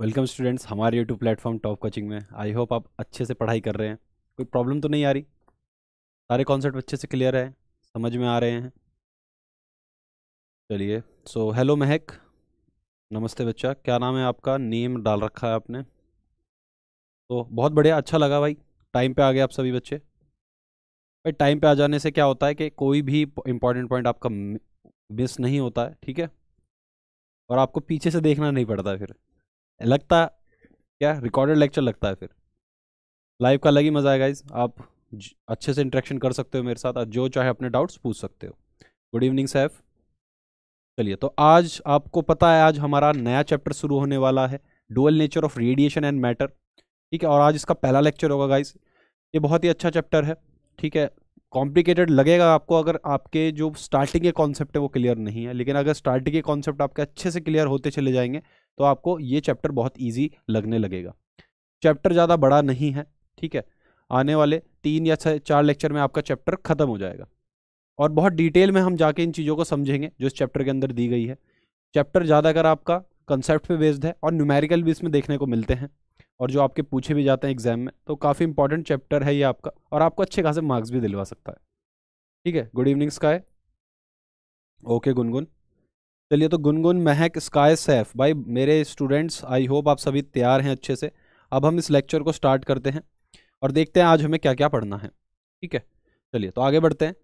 Welcome students हमारे YouTube platform Top Coaching में I hope आप अच्छे से पढ़ाई कर रहे हैं कोई प्रॉब्लम तो नहीं आ रही सारे कॉन्सेप्ट अच्छे से क्लियर है समझ में आ रहे हैं चलिए सो हेलो महक नमस्ते बच्चा क्या नाम है आपका नेम डाल रखा है आपने तो बहुत बढ़िया अच्छा लगा भाई टाइम पे आ गए आप सभी बच्चे भाई टाइम पे आ जाने से क्या होता है कि कोई भी इंपॉर्टेंट पॉइंट आपका मिस नहीं होता है ठीक है और आपको पीछे से देखना नहीं पड़ता फिर लगता क्या रिकॉर्डेड लेक्चर लगता है फिर लाइव का अलग ही मज़ा है गाइज आप अच्छे से इंटरेक्शन कर सकते हो मेरे साथ जो चाहे अपने डाउट्स पूछ सकते हो गुड इवनिंग सैफ चलिए तो आज आपको पता है आज हमारा नया चैप्टर शुरू होने वाला है dual nature of radiation and matter ठीक है और आज इसका पहला लेक्चर होगा गाइस ये बहुत ही अच्छा चैप्टर है ठीक है कॉम्प्लिकेटेड लगेगा आपको अगर आपके जो स्टार्टिंग के कॉन्सेप्ट है वो क्लियर नहीं है लेकिन अगर स्टार्टिंग के कॉन्सेप्ट आपके अच्छे से क्लियर होते चले जाएंगे तो आपको ये चैप्टर बहुत ईजी लगने लगेगा चैप्टर ज़्यादा बड़ा नहीं है ठीक है आने वाले तीन या चार लेक्चर में आपका चैप्टर ख़त्म हो जाएगा और बहुत डिटेल में हम जाके इन चीज़ों को समझेंगे जो इस चैप्टर के अंदर दी गई है चैप्टर ज़्यादातर आपका कंसेप्ट पे बेस्ड है और न्यूमेरिकल भी इसमें देखने को मिलते हैं और जो आपके पूछे भी जाते हैं एग्जाम में तो काफ़ी इंपॉर्टेंट चैप्टर है ये आपका और आपको अच्छे खासे मार्क्स भी दिलवा सकता है ठीक है गुड इवनिंग्स का ओके गुनगुन चलिए तो गुनगुन महक स्काई सैफ भाई मेरे स्टूडेंट्स आई होप आप सभी तैयार हैं अच्छे से अब हम इस लेक्चर को स्टार्ट करते हैं और देखते हैं आज हमें क्या क्या पढ़ना है ठीक है चलिए तो आगे बढ़ते हैं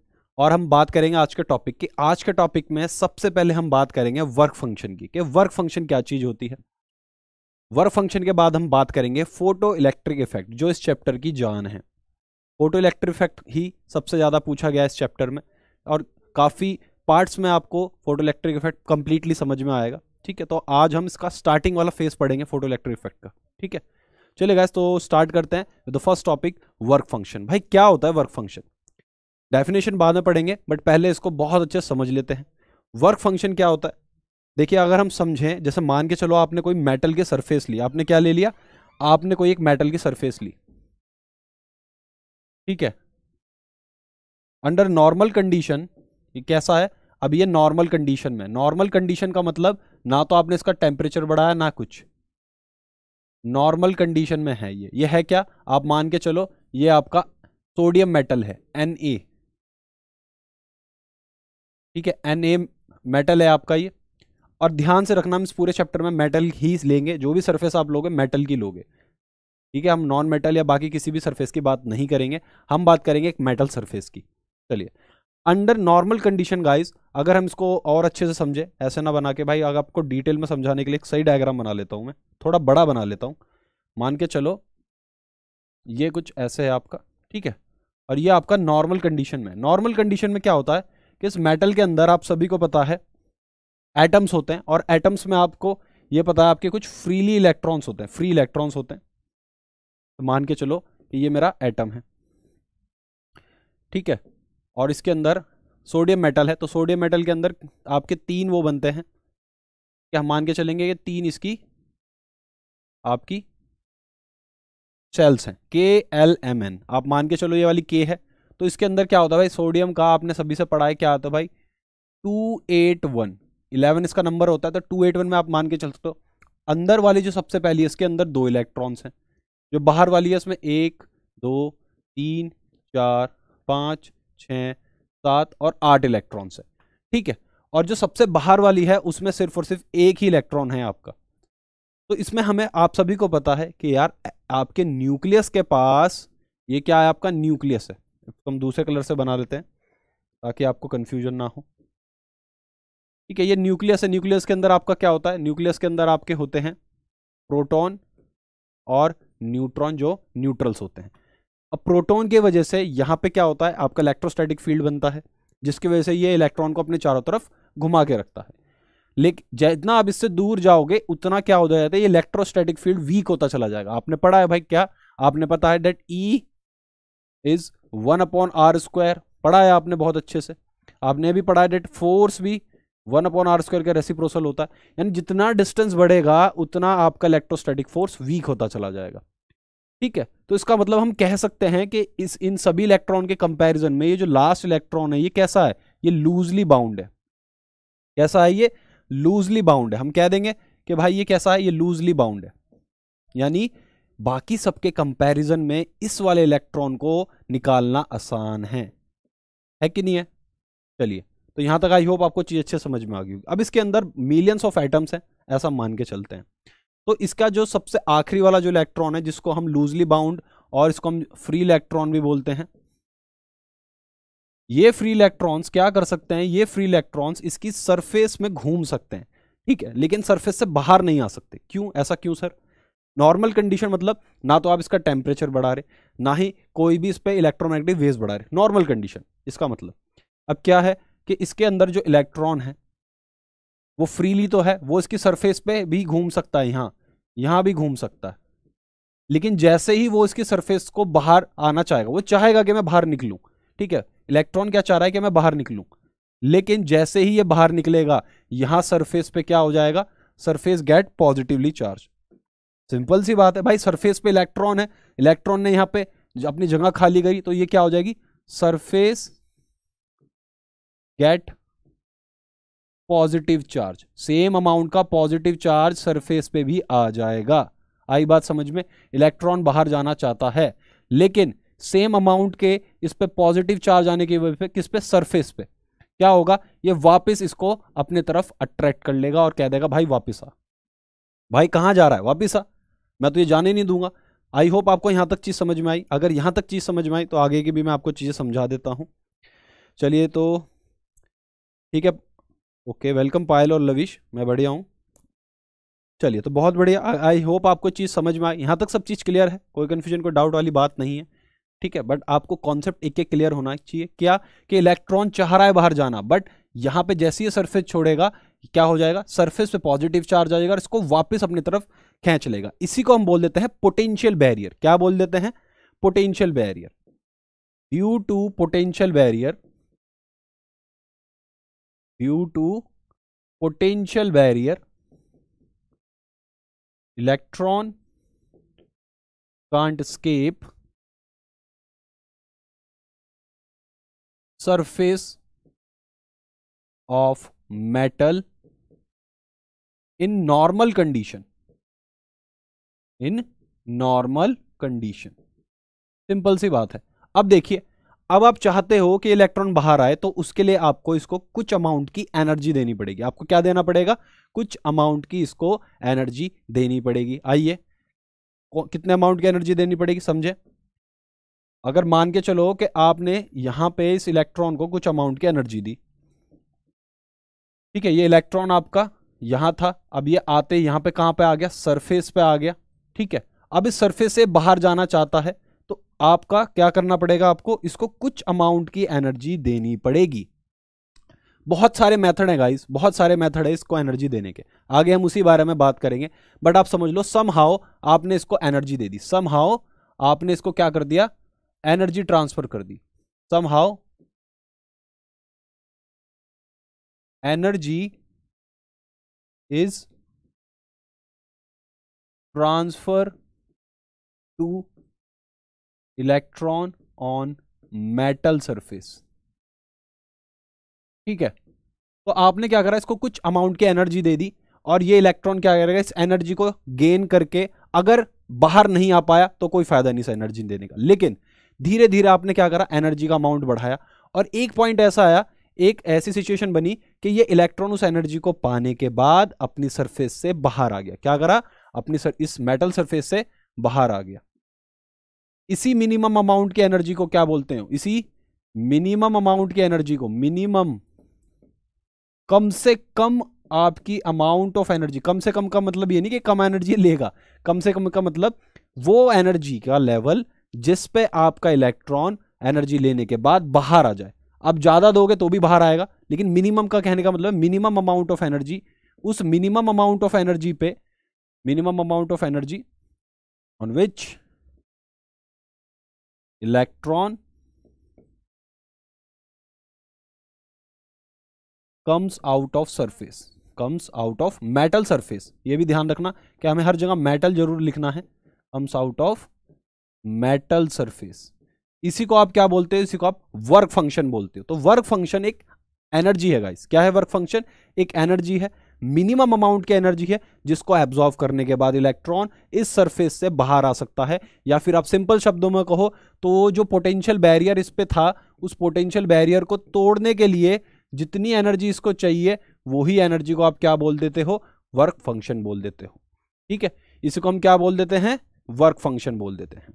और हम बात करेंगे आज के टॉपिक की आज के टॉपिक में सबसे पहले हम बात करेंगे वर्क फंक्शन की कि वर्क फंक्शन क्या चीज़ होती है वर्क फंक्शन के बाद हम बात करेंगे फोटो इलेक्ट्रिक इफेक्ट जो इस चैप्टर की जान है फोटो इलेक्ट्रिक इफेक्ट ही सबसे ज़्यादा पूछा गया इस चैप्टर में और काफ़ी पार्ट्स में आपको फोटो इलेक्ट्रिक इफेक्ट कंप्लीटली समझ में आएगा ठीक है तो आज हम इसका स्टार्टिंग वाला फेस पढ़ेंगे फोटो इलेक्ट्रिक इफेक्ट का ठीक है चलिए गैस तो स्टार्ट करते हैं the first topic work function भाई क्या होता है वर्क फंक्शन डेफिनेशन बाद में पढ़ेंगे बट पहले इसको बहुत अच्छे समझ लेते हैं वर्क फंक्शन क्या होता है देखिए अगर हम समझें जैसे मान के चलो आपने कोई मेटल की सरफेस ली आपने क्या ले लिया आपने कोई एक मेटल की सरफेस ली ठीक है अंडर नॉर्मल कंडीशन ये कैसा है अब ये नॉर्मल कंडीशन में नॉर्मल कंडीशन का मतलब ना तो आपने इसका टेम्परेचर बढ़ाया ना कुछ नॉर्मल कंडीशन में है ये ये है क्या आप मान के चलो ये आपका सोडियम मेटल है एन ठीक है एन मेटल है आपका ये और ध्यान से रखना हम इस पूरे चैप्टर में मेटल ही लेंगे जो भी सरफेस आप लोगे मेटल की लोगे ठीक है हम नॉन मेटल या बाकी किसी भी सरफेस की बात नहीं करेंगे हम बात करेंगे एक मेटल सरफेस की चलिए अंडर नॉर्मल कंडीशन गाइस अगर हम इसको और अच्छे से समझे ऐसे ना बना के भाई अगर आपको डिटेल में समझाने के लिए एक सही डायग्राम बना लेता हूँ मैं थोड़ा बड़ा बना लेता हूँ मान के चलो ये कुछ ऐसे है आपका ठीक है और ये आपका नॉर्मल कंडीशन में नॉर्मल कंडीशन में क्या होता है कि इस मेटल के अंदर आप सभी को पता है एटम्स होते हैं और एटम्स में आपको ये पता है आपके कुछ फ्रीली इलेक्ट्रॉन्स होते हैं फ्री इलेक्ट्रॉन्स होते हैं तो मान के चलो कि ये मेरा एटम है ठीक है और इसके अंदर सोडियम मेटल है तो सोडियम मेटल के अंदर आपके तीन वो बनते हैं क्या हम मान के चलेंगे कि तीन इसकी आपकी सेल्स हैं के एल एम एन आप मान के चलो ये वाली के है तो इसके अंदर क्या होता है भाई सोडियम का आपने सभी से पढ़ा है क्या आता है भाई टू एट वन इलेवन इसका नंबर होता है तो टू एट वन में आप मान के चल सकते हो अंदर वाली जो सबसे पहली है इसके अंदर दो इलेक्ट्रॉन्स हैं जो बाहर वाली है इसमें एक दो तीन चार पाँच छः सात और आठ इलेक्ट्रॉन है ठीक है और जो सबसे बाहर वाली है उसमें सिर्फ और सिर्फ एक ही इलेक्ट्रॉन है आपका तो इसमें हमें आप सभी को पता है कि यार आपके न्यूक्लियस के पास ये क्या है आपका न्यूक्लियस है तो हम दूसरे कलर से बना लेते हैं ताकि आपको कन्फ्यूजन ना हो ठीक है ये न्यूक्लियस है न्यूक्लियस के अंदर आपका क्या होता है न्यूक्लियस के अंदर आपके होते हैं प्रोटॉन और न्यूट्रॉन जो न्यूट्रल्स होते हैं अब प्रोटॉन के वजह से यहाँ पे क्या होता है आपका इलेक्ट्रोस्टैटिक फील्ड बनता है जिसकी वजह से ये इलेक्ट्रॉन को अपने चारों तरफ घुमा के रखता है लेकिन जितना आप इससे दूर जाओगे उतना क्या होता जाता है ये इलेक्ट्रोस्टैटिक फील्ड वीक होता चला जाएगा आपने पढ़ा है भाई क्या आपने पता है that e is one upon r square पढ़ा है आपने बहुत अच्छे से आपने भी पढ़ा है डेट फोर्स भी वन अपॉन आर स्क्वायर का रेसिप्रोसल होता है यानी जितना डिस्टेंस बढ़ेगा उतना आपका इलेक्ट्रोस्टैटिक फोर्स वीक होता चला जाएगा ठीक है तो इसका मतलब हम कह सकते हैं कि इस इन सभी इलेक्ट्रॉन के कंपैरिजन में ये जो लास्ट इलेक्ट्रॉन है ये कैसा है ये लूजली बाउंड है कैसा है ये लूजली बाउंड है हम कह देंगे कि भाई ये कैसा है ये लूजली बाउंड है यानी बाकी सबके कंपैरिजन में इस वाले इलेक्ट्रॉन को निकालना आसान है है कि नहीं है चलिए तो यहां तक आई होप आपको चीज़ अच्छे समझ में आ गई अब इसके अंदर मिलियंस ऑफ आइटम्स हैं ऐसा मान के चलते हैं तो इसका जो सबसे आखिरी वाला जो इलेक्ट्रॉन है जिसको हम लूजली बाउंड और इसको हम फ्री इलेक्ट्रॉन भी बोलते हैं ये फ्री इलेक्ट्रॉन्स क्या कर सकते हैं ये फ्री इलेक्ट्रॉन्स इसकी सरफेस में घूम सकते हैं ठीक है लेकिन सरफेस से बाहर नहीं आ सकते क्यों ऐसा क्यों सर नॉर्मल कंडीशन मतलब ना तो आप इसका टेम्परेचर बढ़ा रहे ना ही कोई भी इस पर इलेक्ट्रोमैग्नेटिक वेव्स बढ़ा रहे नॉर्मल कंडीशन इसका मतलब अब क्या है कि इसके अंदर जो इलेक्ट्रॉन है वो फ्रीली तो है वो इसकी सरफेस पे भी घूम सकता है यहाँ यहां भी घूम सकता है लेकिन जैसे ही वो इसके सरफेस को बाहर आना चाहेगा वो चाहेगा कि मैं बाहर निकलूं ठीक है इलेक्ट्रॉन क्या चाह रहा है कि मैं बाहर निकलूं लेकिन जैसे ही ये बाहर निकलेगा यहां सरफेस पे क्या हो जाएगा surface get positively charge simple सी बात है भाई सरफेस पे इलेक्ट्रॉन है इलेक्ट्रॉन ने यहां पे अपनी जगह खाली करी तो ये क्या हो जाएगी surface get positive charge same amount का पॉजिटिव चार्ज सरफेस पे भी आ जाएगा आई बात समझ में इलेक्ट्रॉन बाहर जाना चाहता है लेकिन सेम अमाउंट के इस पे पॉजिटिव चार्ज आने की वजह से किस पे सरफेस पे क्या होगा ये वापस इसको अपने तरफ अट्रैक्ट कर लेगा और कह देगा भाई वापस आ भाई कहाँ जा रहा है वापस आ मैं तो ये जाने नहीं दूंगा आई होप आपको यहाँ तक चीज़ समझ में आई अगर यहाँ तक चीज़ समझ में आई तो आगे की भी मैं आपको चीज़ें समझा देता हूँ चलिए तो ठीक है ओके वेलकम पायल और लविश मैं बढ़िया हूँ चलिए तो बहुत बढ़िया आई होप आपको चीज़ समझ में आई यहाँ तक सब चीज़ क्लियर है कोई कन्फ्यूजन कोई डाउट वाली बात नहीं है ठीक है बट आपको कॉन्सेप्ट एक एक क्लियर होना चाहिए क्या कि इलेक्ट्रॉन चाह रहा है बाहर जाना बट यहाँ पे जैसे ही सरफेस छोड़ेगा क्या हो जाएगा सरफेस पे पॉजिटिव चार्ज आ जाएगा और इसको वापस अपनी तरफ खींच लेगा इसी को हम बोल देते हैं पोटेंशियल बैरियर क्या बोल देते हैं potential barrier due to potential barrier due to potential barrier electron can't escape surface of metal in normal condition in normal condition simple सी बात है अब देखिए अब आप चाहते हो कि इलेक्ट्रॉन बाहर आए तो उसके लिए आपको इसको कुछ अमाउंट की एनर्जी देनी पड़ेगी आपको क्या देना पड़ेगा कुछ अमाउंट की इसको एनर्जी देनी पड़ेगी आइए कितने अमाउंट की एनर्जी देनी पड़ेगी समझे अगर मान के चलो कि आपने यहां पे इस इलेक्ट्रॉन को कुछ अमाउंट की एनर्जी दी ठीक है ये इलेक्ट्रॉन आपका यहां था अब ये आते यहां पे कहां पे आ गया सरफेस पे आ गया ठीक है अब इस सरफेस से बाहर जाना चाहता है आपका क्या करना पड़ेगा आपको इसको कुछ अमाउंट की एनर्जी देनी पड़ेगी बहुत सारे मेथड हैं गाइस बहुत सारे मेथड है इसको एनर्जी देने के आगे हम उसी बारे में बात करेंगे बट आप समझ लो सम हाउ आपने इसको energy they the some how आपने इसको क्या कर दिया एनर्जी ट्रांसफर कर दी somehow energy is transfer to electron on metal surface ठीक है तो आपने क्या करा इसको कुछ अमाउंट की एनर्जी दे दी और ये इलेक्ट्रॉन क्या करेगा इस एनर्जी को गेन करके अगर बाहर नहीं आ पाया तो कोई फायदा नहीं इस एनर्जी देने का लेकिन धीरे धीरे आपने क्या करा एनर्जी का अमाउंट बढ़ाया और एक पॉइंट ऐसा आया एक ऐसी सिचुएशन बनी कि ये इलेक्ट्रॉन उस एनर्जी को पाने के बाद अपनी सरफेस से बाहर आ गया क्या करा अपनी सर, इस मेटल सरफेस से बाहर आ गया इसी मिनिमम अमाउंट की एनर्जी को क्या बोलते हैं इसी मिनिमम अमाउंट की एनर्जी को मिनिमम कम से कम आपकी अमाउंट ऑफ एनर्जी कम से कम का मतलब ये नहीं कि कम एनर्जी लेगा कम से कम का मतलब वो एनर्जी का लेवल जिस पे आपका इलेक्ट्रॉन एनर्जी लेने के बाद बाहर आ जाए अब ज़्यादा दोगे तो भी बाहर आएगा लेकिन मिनिमम का कहने का मतलब मिनिमम अमाउंट ऑफ एनर्जी उस मिनिमम अमाउंट ऑफ एनर्जी पे minimum amount of energy on which electron comes out of surface comes out of metal surface ये भी ध्यान रखना कि हमें हर जगह मेटल जरूर लिखना है comes out of metal surface इसी को आप क्या बोलते हो इसी को आप वर्क फंक्शन बोलते हो तो वर्क फंक्शन एक एनर्जी है गाइस क्या है वर्क फंक्शन एक एनर्जी है मिनिमम अमाउंट की एनर्जी है जिसको एब्जॉर्व करने के बाद इलेक्ट्रॉन इस सरफेस से बाहर आ सकता है या फिर आप सिंपल शब्दों में कहो तो जो पोटेंशियल बैरियर इस पर था उस पोटेंशियल बैरियर को तोड़ने के लिए जितनी एनर्जी इसको चाहिए वही एनर्जी को आप क्या बोल देते हो वर्क फंक्शन बोल देते हो ठीक है इसी को हम क्या बोल देते हैं वर्क फंक्शन बोल देते हैं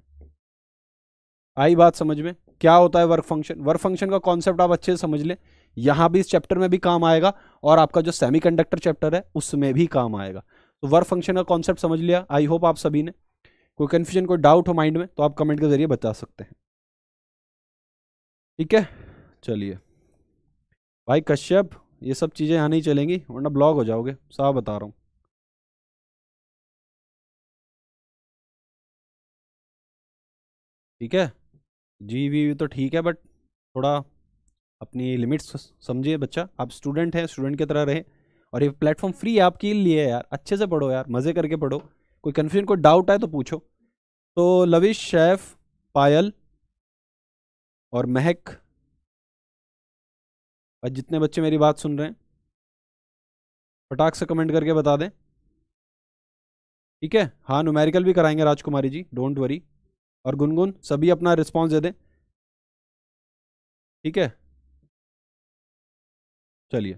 आई बात समझ में क्या होता है वर्क फंक्शन वर्क फंक्शन का कॉन्सेप्ट आप अच्छे से समझ लें यहां भी इस चैप्टर में भी काम आएगा और आपका जो कंडक्टर चैप्टर है उसमें भी काम आएगा तो वर्क फंक्शन का कॉन्सेप्ट समझ लिया आई होप आप सभी ने कोई कन्फ्यूजन कोई डाउट हो माइंड में तो आप कमेंट के जरिए बता सकते हैं ठीक है चलिए भाई कश्यप ये सब चीज़ें यहाँ नहीं चलेंगी वरना ब्लॉग हो जाओगे साफ बता रहा हूँ ठीक है जी वी तो ठीक है बट थोड़ा अपनी लिमिट्स समझिए बच्चा आप स्टूडेंट हैं स्टूडेंट की तरह रहे और ये प्लेटफॉर्म फ्री है आपके लिए है यार अच्छे से पढ़ो यार मज़े करके पढ़ो कोई कन्फ्यूजन कोई डाउट आए तो पूछो तो लविश शैफ पायल और महक और जितने बच्चे मेरी बात सुन रहे हैं फटाक से कमेंट करके बता दें ठीक है हाँ नुमेरिकल भी कराएंगे राजकुमारी जी डोंट वरी और गुनगुन सभी अपना रिस्पॉन्स दे दें ठीक है चलिए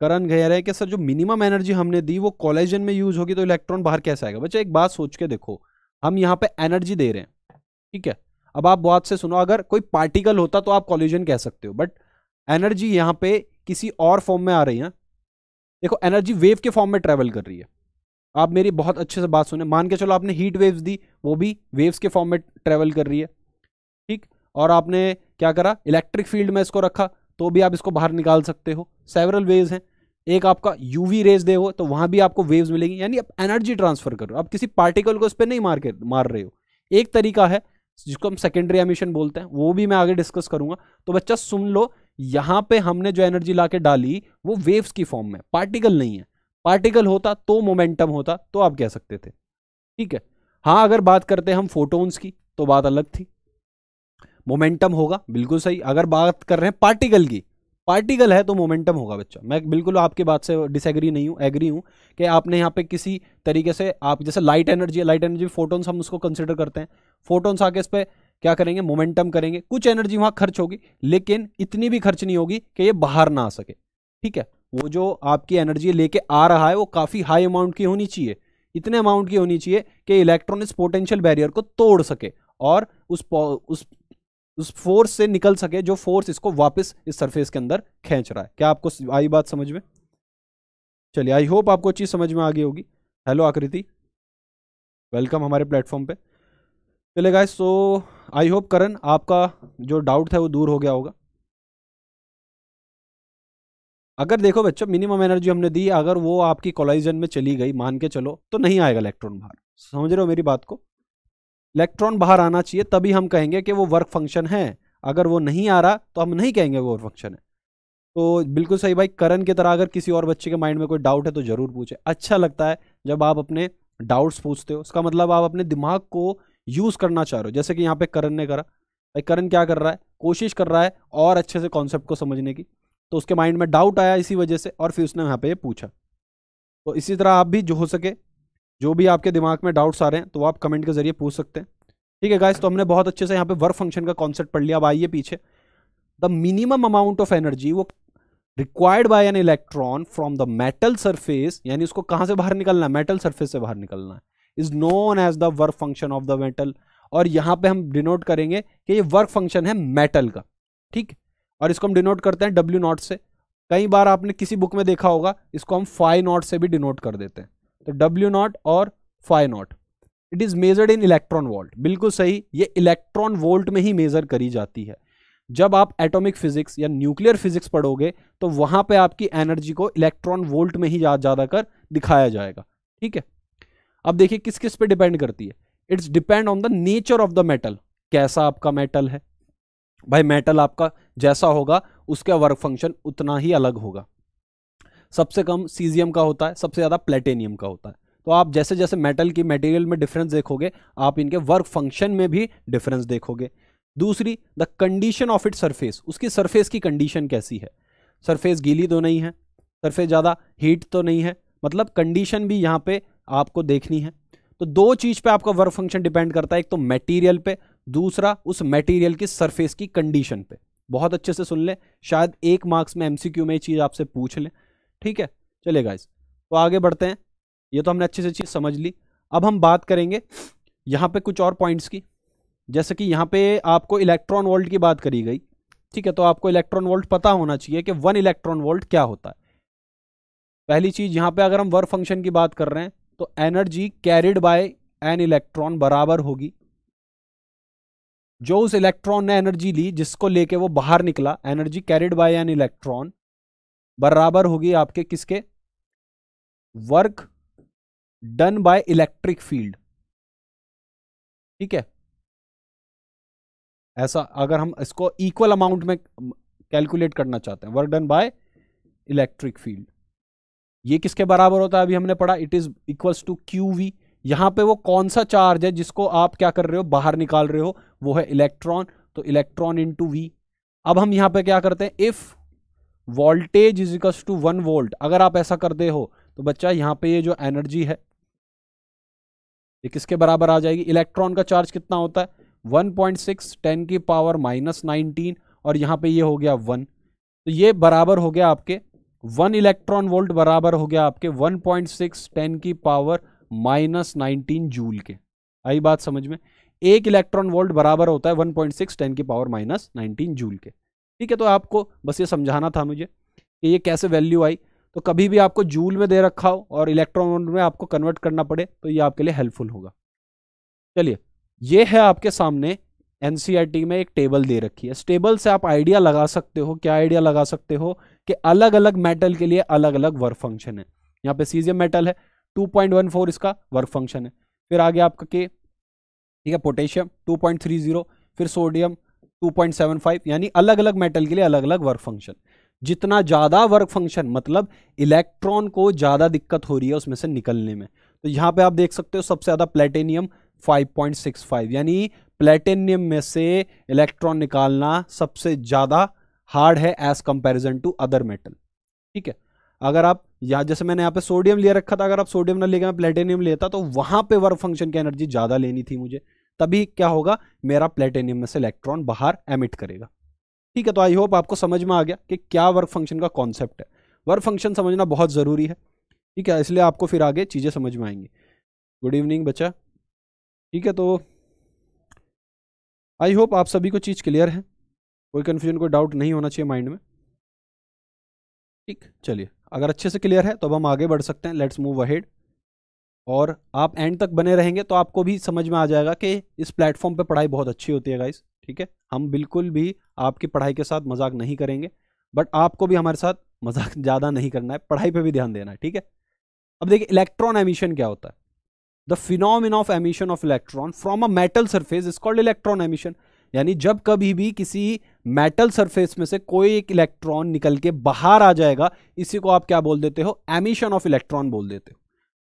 करण कह रहे हैं कि सर जो मिनिमम एनर्जी हमने दी वो कॉलेजन में यूज होगी तो इलेक्ट्रॉन बाहर कैसे आएगा बच्चा एक बात सोच के देखो हम यहां पे एनर्जी दे रहे हैं ठीक है अब आप बात से सुनो अगर कोई पार्टिकल होता तो आप कॉलेजन कह सकते हो बट एनर्जी यहां पे किसी और फॉर्म में आ रही है देखो एनर्जी वेव के फॉर्म में ट्रेवल कर रही है आप मेरी बहुत अच्छे से बात सुने मान के चलो आपने हीट वेव्स दी वो भी वेव्स के फॉर्म में ट्रेवल कर रही है ठीक और आपने क्या करा इलेक्ट्रिक फील्ड में इसको रखा तो भी आप इसको बाहर निकाल सकते हो सेवरल वेज हैं एक आपका यूवी रेज दे हो तो वहां भी आपको वेव्स मिलेंगी यानी आप एनर्जी ट्रांसफर करो आप किसी पार्टिकल को इस पर नहीं मार के मार रहे हो एक तरीका है जिसको हम सेकेंडरी एमिशन बोलते हैं वो भी मैं आगे डिस्कस करूंगा तो बच्चा सुन लो यहाँ पे हमने जो एनर्जी ला के डाली वो वेव्स की फॉर्म में पार्टिकल नहीं है पार्टिकल होता तो मोमेंटम होता तो आप कह सकते थे ठीक है हाँ अगर बात करते हैं हम फोटोन्स की तो बात अलग थी मोमेंटम होगा बिल्कुल सही अगर बात कर रहे हैं पार्टिकल की पार्टिकल है तो मोमेंटम होगा बच्चा मैं बिल्कुल आपके बात से डिसएग्री नहीं हूँ एग्री हूँ कि आपने यहाँ पे किसी तरीके से आप जैसे light energy light energy photons हम उसको कंसिडर करते हैं फोटोन्स आके इस पर क्या करेंगे मोमेंटम करेंगे कुछ एनर्जी वहाँ खर्च होगी लेकिन इतनी भी खर्च नहीं होगी कि ये बाहर ना आ सके ठीक है वो जो आपकी एनर्जी लेके आ रहा है वो काफ़ी हाई अमाउंट की होनी चाहिए इतने अमाउंट की होनी चाहिए कि इलेक्ट्रॉन इस पोटेंशियल बैरियर को तोड़ सके और उस उस उस फोर्स से निकल सके जो फोर्स इसको वापस इस सरफेस के अंदर खींच रहा है क्या आपको आई बात समझ में चलिए आई होप आपको चीज़ समझ में आ गई होगी हेलो आकृति वेलकम हमारे प्लेटफॉर्म पे चले गए सो आई होप करण आपका जो डाउट था वो दूर हो गया होगा अगर देखो बच्चों मिनिमम एनर्जी हमने दी अगर वो आपकी कोलाइजन में चली गई मान के चलो तो नहीं आएगा इलेक्ट्रॉन बाहर समझ रहे हो मेरी बात को इलेक्ट्रॉन बाहर आना चाहिए तभी हम कहेंगे कि वो वर्क फंक्शन है अगर वो नहीं आ रहा तो हम नहीं कहेंगे वो वर्क फंक्शन है तो बिल्कुल सही भाई करण की तरह अगर किसी और बच्चे के माइंड में कोई डाउट है तो ज़रूर पूछे अच्छा लगता है जब आप अपने डाउट्स पूछते हो उसका मतलब आप अपने दिमाग को यूज़ करना चाह रहे हो जैसे कि यहाँ पे करण ने करा भाई करण क्या कर रहा है कोशिश कर रहा है और अच्छे से कॉन्सेप्ट को समझने की तो उसके माइंड में डाउट आया इसी वजह से और फिर उसने यहाँ पे पूछा तो इसी तरह आप भी जो हो सके जो भी आपके दिमाग में डाउट्स आ रहे हैं तो आप कमेंट के जरिए पूछ सकते हैं ठीक है गाइस तो हमने बहुत अच्छे से यहाँ पे वर्क फंक्शन का कॉन्सेप्ट पढ़ लिया अब आइए पीछे the minimum amount of energy वो required by an electron from the metal surface यानी उसको कहाँ से बाहर निकलना है मेटल सर्फेस से बाहर निकलना है is known as the work function of the metal और यहाँ पे हम डिनोट करेंगे कि ये वर्क फंक्शन है मेटल का ठीक और इसको हम डिनोट करते हैं डब्ल्यू नॉट से कई बार आपने किसी बुक में देखा होगा इसको हम फाइव नॉट से भी डिनोट कर देते हैं तो डब्ल्यू नॉट और phi naught it is measured in electron volt बिल्कुल सही ये इलेक्ट्रॉन वोल्ट में ही मेज़र करी जाती है जब आप एटॉमिक फिजिक्स या न्यूक्लियर फिजिक्स पढ़ोगे तो वहां पे आपकी एनर्जी को इलेक्ट्रॉन वोल्ट में ही ज़्यादा कर दिखाया जाएगा ठीक है अब देखिए किस किस पे डिपेंड करती है it's depend on the nature of the metal कैसा आपका मेटल है भाई मेटल आपका जैसा होगा उसका वर्क फंक्शन उतना ही अलग होगा सबसे कम सीजियम का होता है सबसे ज़्यादा प्लेटेनियम का होता है तो आप जैसे जैसे मेटल की मटेरियल में डिफरेंस देखोगे आप इनके वर्क फंक्शन में भी डिफरेंस देखोगे दूसरी the condition of it surface उसकी सरफेस की कंडीशन कैसी है सरफेस गीली तो नहीं है सरफेस ज़्यादा हीट तो नहीं है मतलब कंडीशन भी यहाँ पे आपको देखनी है तो दो चीज़ पे आपका वर्क फंक्शन डिपेंड करता है एक तो मटेरियल पे दूसरा उस मटेरियल की सरफेस की कंडीशन पे बहुत अच्छे से सुन लें शायद एक मार्क्स में एमसीक्यू में ये चीज़ आपसे पूछ लें ठीक है चलेगा गाइस तो आगे बढ़ते हैं ये तो हमने अच्छे से चीज़ समझ ली अब हम बात करेंगे यहाँ पे कुछ और पॉइंट्स की जैसे कि यहाँ पे आपको इलेक्ट्रॉन वोल्ट की बात करी गई ठीक है तो आपको इलेक्ट्रॉन वोल्ट पता होना चाहिए कि वन इलेक्ट्रॉन वोल्ट क्या होता है पहली चीज़ यहाँ पे अगर हम वर्क फंक्शन की बात कर रहे हैं तो energy carried by an electron बराबर होगी जो उस इलेक्ट्रॉन ने एनर्जी ली जिसको लेके वो बाहर निकला energy carried by an electron बराबर होगी आपके किसके work done by electric field ठीक है ऐसा अगर हम इसको इक्वल अमाउंट में कैलकुलेट करना चाहते हैं work done by electric field ये किसके बराबर होता है अभी हमने पढ़ा it is equals to q v यहां पे वो कौन सा चार्ज है जिसको आप क्या कर रहे हो बाहर निकाल रहे हो वो है इलेक्ट्रॉन तो इलेक्ट्रॉन इन टू वी अब हम यहां पे क्या करते हैं if voltage is equals to one volt अगर आप ऐसा करते हो तो बच्चा यहां पे ये जो एनर्जी है ये किसके बराबर आ जाएगी इलेक्ट्रॉन का चार्ज कितना होता है वन पॉइंट सिक्स टेन की पावर माइनस नाइनटीन और यहां पे ये हो गया वन तो ये बराबर हो गया आपके वन इलेक्ट्रॉन वोल्ट बराबर हो गया आपके वन पॉइंट सिक्स टेन की पावर माइनस नाइनटीन जूल के आई बात समझ में एक इलेक्ट्रॉन वोल्ट बराबर होता है वन पॉइंट सिक्स टेन की पावर माइनस नाइनटीन जूल के ठीक है तो आपको बस ये समझाना था मुझे कि ये कैसे वैल्यू आई तो कभी भी आपको जूल में दे रखा हो और इलेक्ट्रॉन में आपको कन्वर्ट करना पड़े तो ये आपके लिए हेल्पफुल होगा चलिए ये है आपके सामने एन में एक टेबल दे रखी है इस टेबल से आप आइडिया लगा सकते हो क्या आइडिया लगा सकते हो कि अलग अलग मेटल के लिए अलग अलग वर्क फंक्शन है यहाँ पे सीजियम मेटल है 2.14 इसका वर्क फंक्शन है फिर आगे आपका के ठीक है पोटेशियम 2.30 फिर सोडियम 2.75 यानी अलग अलग मेटल के लिए अलग अलग वर्क फंक्शन जितना ज़्यादा वर्क फंक्शन मतलब इलेक्ट्रॉन को ज़्यादा दिक्कत हो रही है उसमें से निकलने में तो यहाँ पे आप देख सकते हो सबसे ज़्यादा प्लेटेनियम 5.65 यानी प्लेटेनियम में से इलेक्ट्रॉन निकालना सबसे ज़्यादा हार्ड है as comparison to other metal ठीक है अगर आप यहाँ जैसे मैंने यहाँ पे सोडियम ले रखा था अगर आप सोडियम ना लेकर मैं प्लेटेनियम लेता तो वहां पे वर्क फंक्शन की एनर्जी ज़्यादा लेनी थी मुझे तभी क्या होगा मेरा प्लेटेनियम में से इलेक्ट्रॉन बाहर एमिट करेगा ठीक है तो आई होप आपको समझ में आ गया कि क्या वर्क फंक्शन का कॉन्सेप्ट है वर्क फंक्शन समझना बहुत ज़रूरी है ठीक है इसलिए आपको फिर आगे चीज़ें समझ में आएंगी गुड इवनिंग बच्चा ठीक है तो आई होप आप सभी को चीज़ क्लियर है कोई कन्फ्यूजन कोई डाउट नहीं होना चाहिए माइंड में ठीक चलिए अगर अच्छे से क्लियर है तो अब हम आगे बढ़ सकते हैं लेट्स मूव अहेड और आप एंड तक बने रहेंगे तो आपको भी समझ में आ जाएगा कि इस प्लेटफॉर्म पे पढ़ाई बहुत अच्छी होती है गाइस ठीक है हम बिल्कुल भी आपकी पढ़ाई के साथ मजाक नहीं करेंगे बट आपको भी हमारे साथ मजाक ज़्यादा नहीं करना है पढ़ाई पे भी ध्यान देना है ठीक है अब देखिए इलेक्ट्रॉन एमिशन क्या होता है the phenomenon of emission of electron from a metal surface is called electron emission यानी जब कभी भी किसी मेटल सरफेस में से कोई एक इलेक्ट्रॉन निकल के बाहर आ जाएगा इसी को आप क्या बोल देते हो एमिशन ऑफ इलेक्ट्रॉन बोल देते हो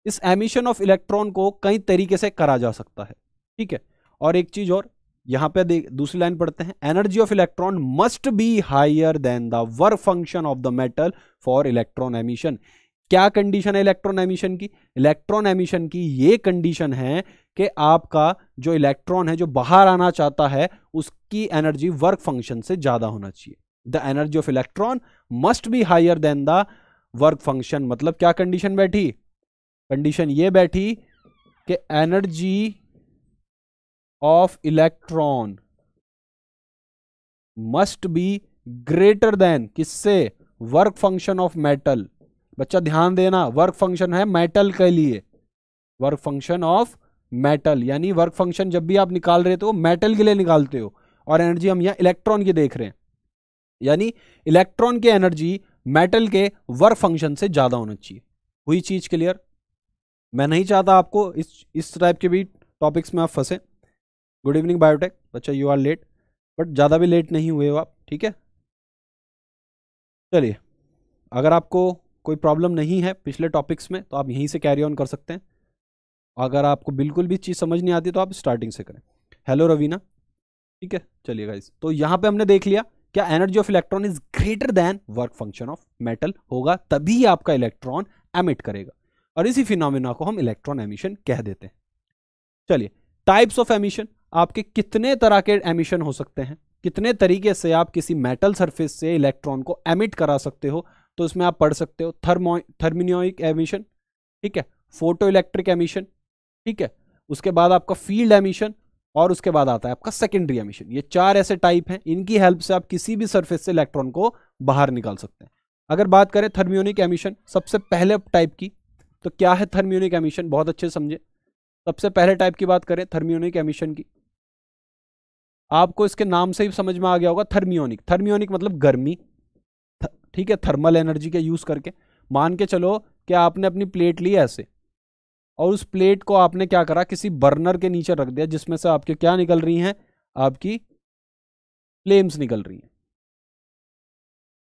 इस एमिशन ऑफ इलेक्ट्रॉन को कई तरीके से करा जा सकता है ठीक है और एक चीज और यहां पे दूसरी लाइन पढ़ते हैं energy of electron must be higher than the work function of the metal for electron emission क्या कंडीशन है इलेक्ट्रॉन एमिशन की इलेक्ट्रॉन एमिशन की ये कंडीशन है कि आपका जो इलेक्ट्रॉन है जो बाहर आना चाहता है उसकी एनर्जी वर्क फंक्शन से ज़्यादा होना चाहिए the energy of electron must be higher than the work function मतलब क्या कंडीशन बैठी कंडीशन ये बैठी कि energy of electron must be greater than किससे वर्क फंक्शन ऑफ मेटल बच्चा ध्यान देना वर्क फंक्शन है मेटल के लिए वर्क फंक्शन ऑफ मेटल यानी वर्क फंक्शन जब भी आप निकाल रहे हो तो मेटल के लिए निकालते हो और एनर्जी हम यहां इलेक्ट्रॉन की देख रहे हैं यानी इलेक्ट्रॉन की एनर्जी मेटल के वर्क फंक्शन से ज़्यादा होना चाहिए हुई चीज़ क्लियर मैं नहीं चाहता आपको इस इस टाइप के भी टॉपिक्स में आप फंसे गुड इवनिंग बायोटेक बच्चा यू आर लेट बट ज़्यादा भी लेट नहीं हुए हो आप ठीक है चलिए अगर आपको कोई प्रॉब्लम नहीं है पिछले टॉपिक्स में तो आप यहीं से कैरी ऑन कर सकते हैं अगर आपको बिल्कुल भी चीज़ समझ नहीं आती तो आप स्टार्टिंग से करें हेलो रवीना ठीक है चलिए गाइस तो यहाँ पे हमने देख लिया क्या energy of electron is greater than work function of metal होगा तभी आपका इलेक्ट्रॉन एमिट करेगा और इसी फिनोमिना को हम इलेक्ट्रॉन एमिशन कह देते हैं चलिए टाइप्स ऑफ एमिशन आपके कितने तरह के एमिशन हो सकते हैं कितने तरीके से आप किसी मेटल सरफेस से इलेक्ट्रॉन को एमिट करा सकते हो तो इसमें आप पढ़ सकते हो थर्मो थर्मिनोइक एमिशन ठीक है फोटो इलेक्ट्रिक एमिशन ठीक है उसके बाद आपका फील्ड एमिशन और उसके बाद आता है आपका सेकेंडरी एमिशन ये चार ऐसे टाइप हैं इनकी हेल्प से आप किसी भी सरफेस से इलेक्ट्रॉन को बाहर निकाल सकते हैं अगर बात करें थर्मियोनिक एमिशन सबसे पहले टाइप की तो क्या है थर्म्यूनिक एमिशन बहुत अच्छे समझे सबसे पहले टाइप की बात करें थर्म्यूनिक एमिशन की आपको इसके नाम से ही समझ में आ गया होगा थर्मियोनिक थर्मियोनिक मतलब गर्मी ठीक है थर्मल एनर्जी का यूज़ करके मान के चलो कि आपने अपनी प्लेट ली ऐसे और उस प्लेट को आपने क्या करा किसी बर्नर के नीचे रख दिया जिसमें से आपके क्या निकल रही हैं आपकी फ्लेम्स निकल रही हैं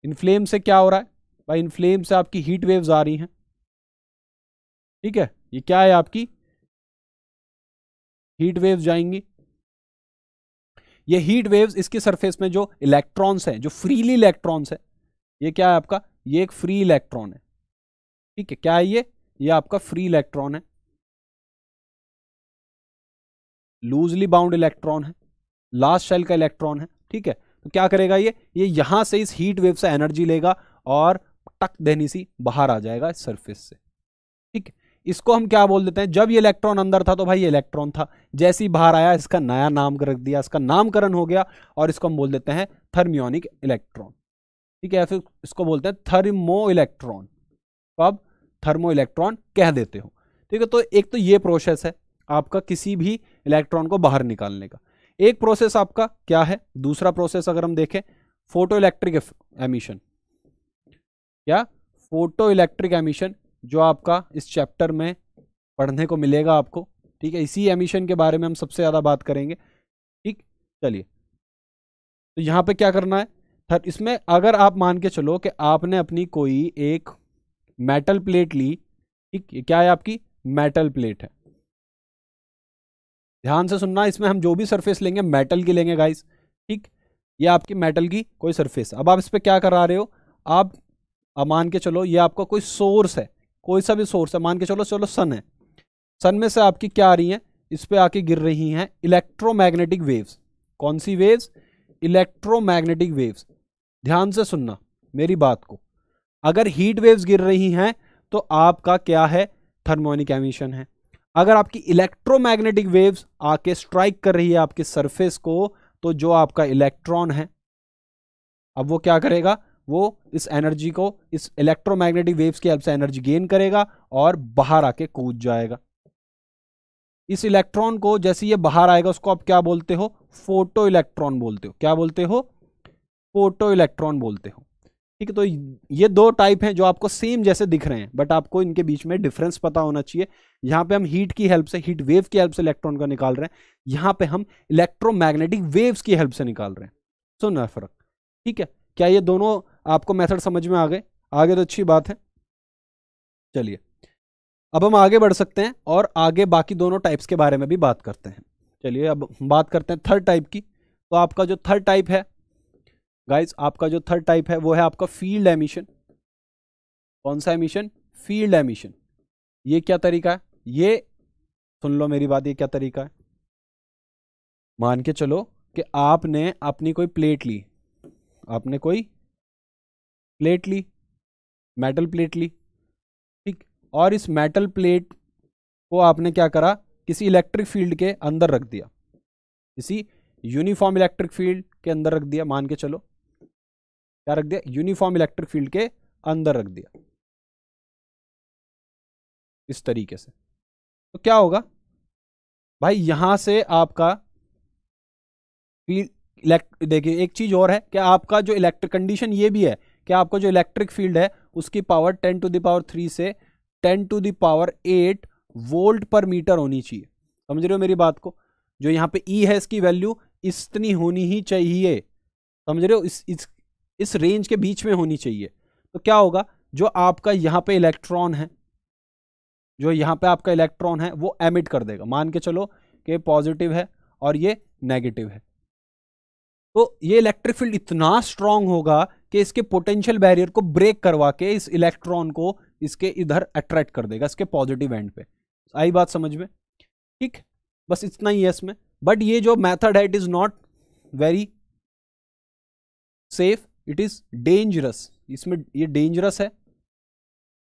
इन फ्लेम से क्या हो रहा है भाई इन फ्लेम से आपकी हीट वेव्स आ रही हैं ठीक है ये क्या है आपकी हीट वेव्स जाएंगी ये हीट वेव्स इसके सरफेस में जो इलेक्ट्रॉन्स हैं जो फ्रीली इलेक्ट्रॉन्स हैं ये क्या है आपका ये एक फ्री इलेक्ट्रॉन है ठीक है क्या है ये ये आपका फ्री इलेक्ट्रॉन है लूजली बाउंड इलेक्ट्रॉन है लास्ट शेल का इलेक्ट्रॉन है ठीक है तो क्या करेगा ये ये यहां से इस हीट वेव से एनर्जी लेगा और टक देनी सी बाहर आ जाएगा इस सरफेस से ठीक है इसको हम क्या बोल देते हैं जब ये इलेक्ट्रॉन अंदर था तो भाई इलेक्ट्रॉन था जैसे ही बाहर आया इसका नया नाम रख दिया इसका नामकरण हो गया और इसको हम बोल देते हैं थर्मियोनिक इलेक्ट्रॉन ठीक है फिर इसको बोलते हैं थर्मो इलेक्ट्रॉन तो अब थर्मो इलेक्ट्रॉन कह देते हो ठीक है तो एक तो ये प्रोसेस है आपका किसी भी इलेक्ट्रॉन को बाहर निकालने का एक प्रोसेस आपका क्या है दूसरा प्रोसेस अगर हम देखें फोटो इलेक्ट्रिक एमिशन क्या फोटो इलेक्ट्रिक एमिशन जो आपका इस चैप्टर में पढ़ने को मिलेगा आपको ठीक है इसी एमिशन के बारे में हम सबसे ज़्यादा बात करेंगे ठीक चलिए तो यहाँ पे क्या करना है थर इसमें अगर आप मान के चलो कि आपने अपनी कोई एक मेटल प्लेट ली ठीक क्या है आपकी मेटल प्लेट है ध्यान से सुनना इसमें हम जो भी सरफेस लेंगे मेटल की लेंगे गाइस ठीक ये आपकी मेटल की कोई सरफेस अब आप इस पर क्या करा रहे हो आप मान के चलो ये आपका कोई सोर्स है कोई सा भी सोर्स है मान के चलो चलो सन है सन में से आपकी क्या आ रही है इस पर आके गिर रही हैं इलेक्ट्रोमैग्नेटिक वेव्स कौन सी वेव्स इलेक्ट्रोमैग्नेटिक वेव्स ध्यान से सुनना मेरी बात को अगर हीट वेव्स गिर रही हैं तो आपका क्या है थर्मोनिक एमिशन है अगर आपकी इलेक्ट्रोमैग्नेटिक वेव्स आके स्ट्राइक कर रही है आपके सरफेस को तो जो आपका इलेक्ट्रॉन है अब वो क्या करेगा वो इस एनर्जी को इस इलेक्ट्रोमैग्नेटिक वेव्स की हेल्प से एनर्जी गेन करेगा और बाहर आके कूद जाएगा इस इलेक्ट्रॉन को जैसे ये बाहर आएगा उसको आप क्या बोलते हो फोटो इलेक्ट्रॉन बोलते हो क्या बोलते हो फोटो इलेक्ट्रॉन बोलते हो ठीक है तो ये दो टाइप हैं जो आपको सेम जैसे दिख रहे हैं बट आपको इनके बीच में डिफरेंस पता होना चाहिए यहाँ पे हम हीट की हेल्प से हीट वेव की हेल्प से इलेक्ट्रॉन का निकाल रहे हैं यहाँ पे हम इलेक्ट्रोमैग्नेटिक वेव्स की हेल्प से निकाल रहे हैं सुन रहा फर्क ठीक है क्या ये दोनों आपको मेथड समझ में आ गए आगे तो अच्छी बात है चलिए अब हम आगे बढ़ सकते हैं और आगे बाकी दोनों टाइप्स के बारे में भी बात करते हैं चलिए अब बात करते हैं थर्ड टाइप की तो आपका जो थर्ड टाइप है गाइज आपका जो थर्ड टाइप है वो है आपका फील्ड एमिशन कौन सा एमिशन फील्ड एमिशन ये क्या तरीका है ये सुन लो मेरी बात ये क्या तरीका है मान के चलो कि आपने अपनी कोई प्लेट ली आपने कोई प्लेट ली मेटल प्लेट ली ठीक और इस मेटल प्लेट को आपने क्या करा किसी इलेक्ट्रिक फील्ड के अंदर रख दिया किसी यूनिफॉर्म इलेक्ट्रिक फील्ड के अंदर रख दिया मान के चलो क्या रख दिया यूनिफॉर्म इलेक्ट्रिक फील्ड के अंदर रख दिया इस तरीके से तो क्या होगा भाई यहां से आपका इलेक्ट्रिक देखिए एक चीज़ और है कि आपका जो इलेक्ट्रिक कंडीशन ये भी है क्या आपको जो इलेक्ट्रिक फील्ड है उसकी power ten to the power three से ten to the power eight volt per meter होनी चाहिए समझ रहे हो मेरी बात को जो यहाँ पे ई e है इसकी वैल्यू इतनी होनी ही चाहिए समझ रहे हो इस इस इस रेंज के बीच में होनी चाहिए तो क्या होगा जो आपका यहाँ पे इलेक्ट्रॉन है जो यहाँ पे आपका इलेक्ट्रॉन है वो एमिट कर देगा मान के चलो कि पॉजिटिव है और ये नेगेटिव है तो ये इलेक्ट्रिक फील्ड इतना स्ट्रांग होगा कि इसके पोटेंशियल बैरियर को ब्रेक करवा के इस इलेक्ट्रॉन को इसके इधर अट्रैक्ट कर देगा इसके पॉजिटिव एंड पे आई बात समझ में ठीक बस इतना ही है इसमें बट ये जो मेथड है it is not very safe it is dangerous इसमें ये डेंजरस है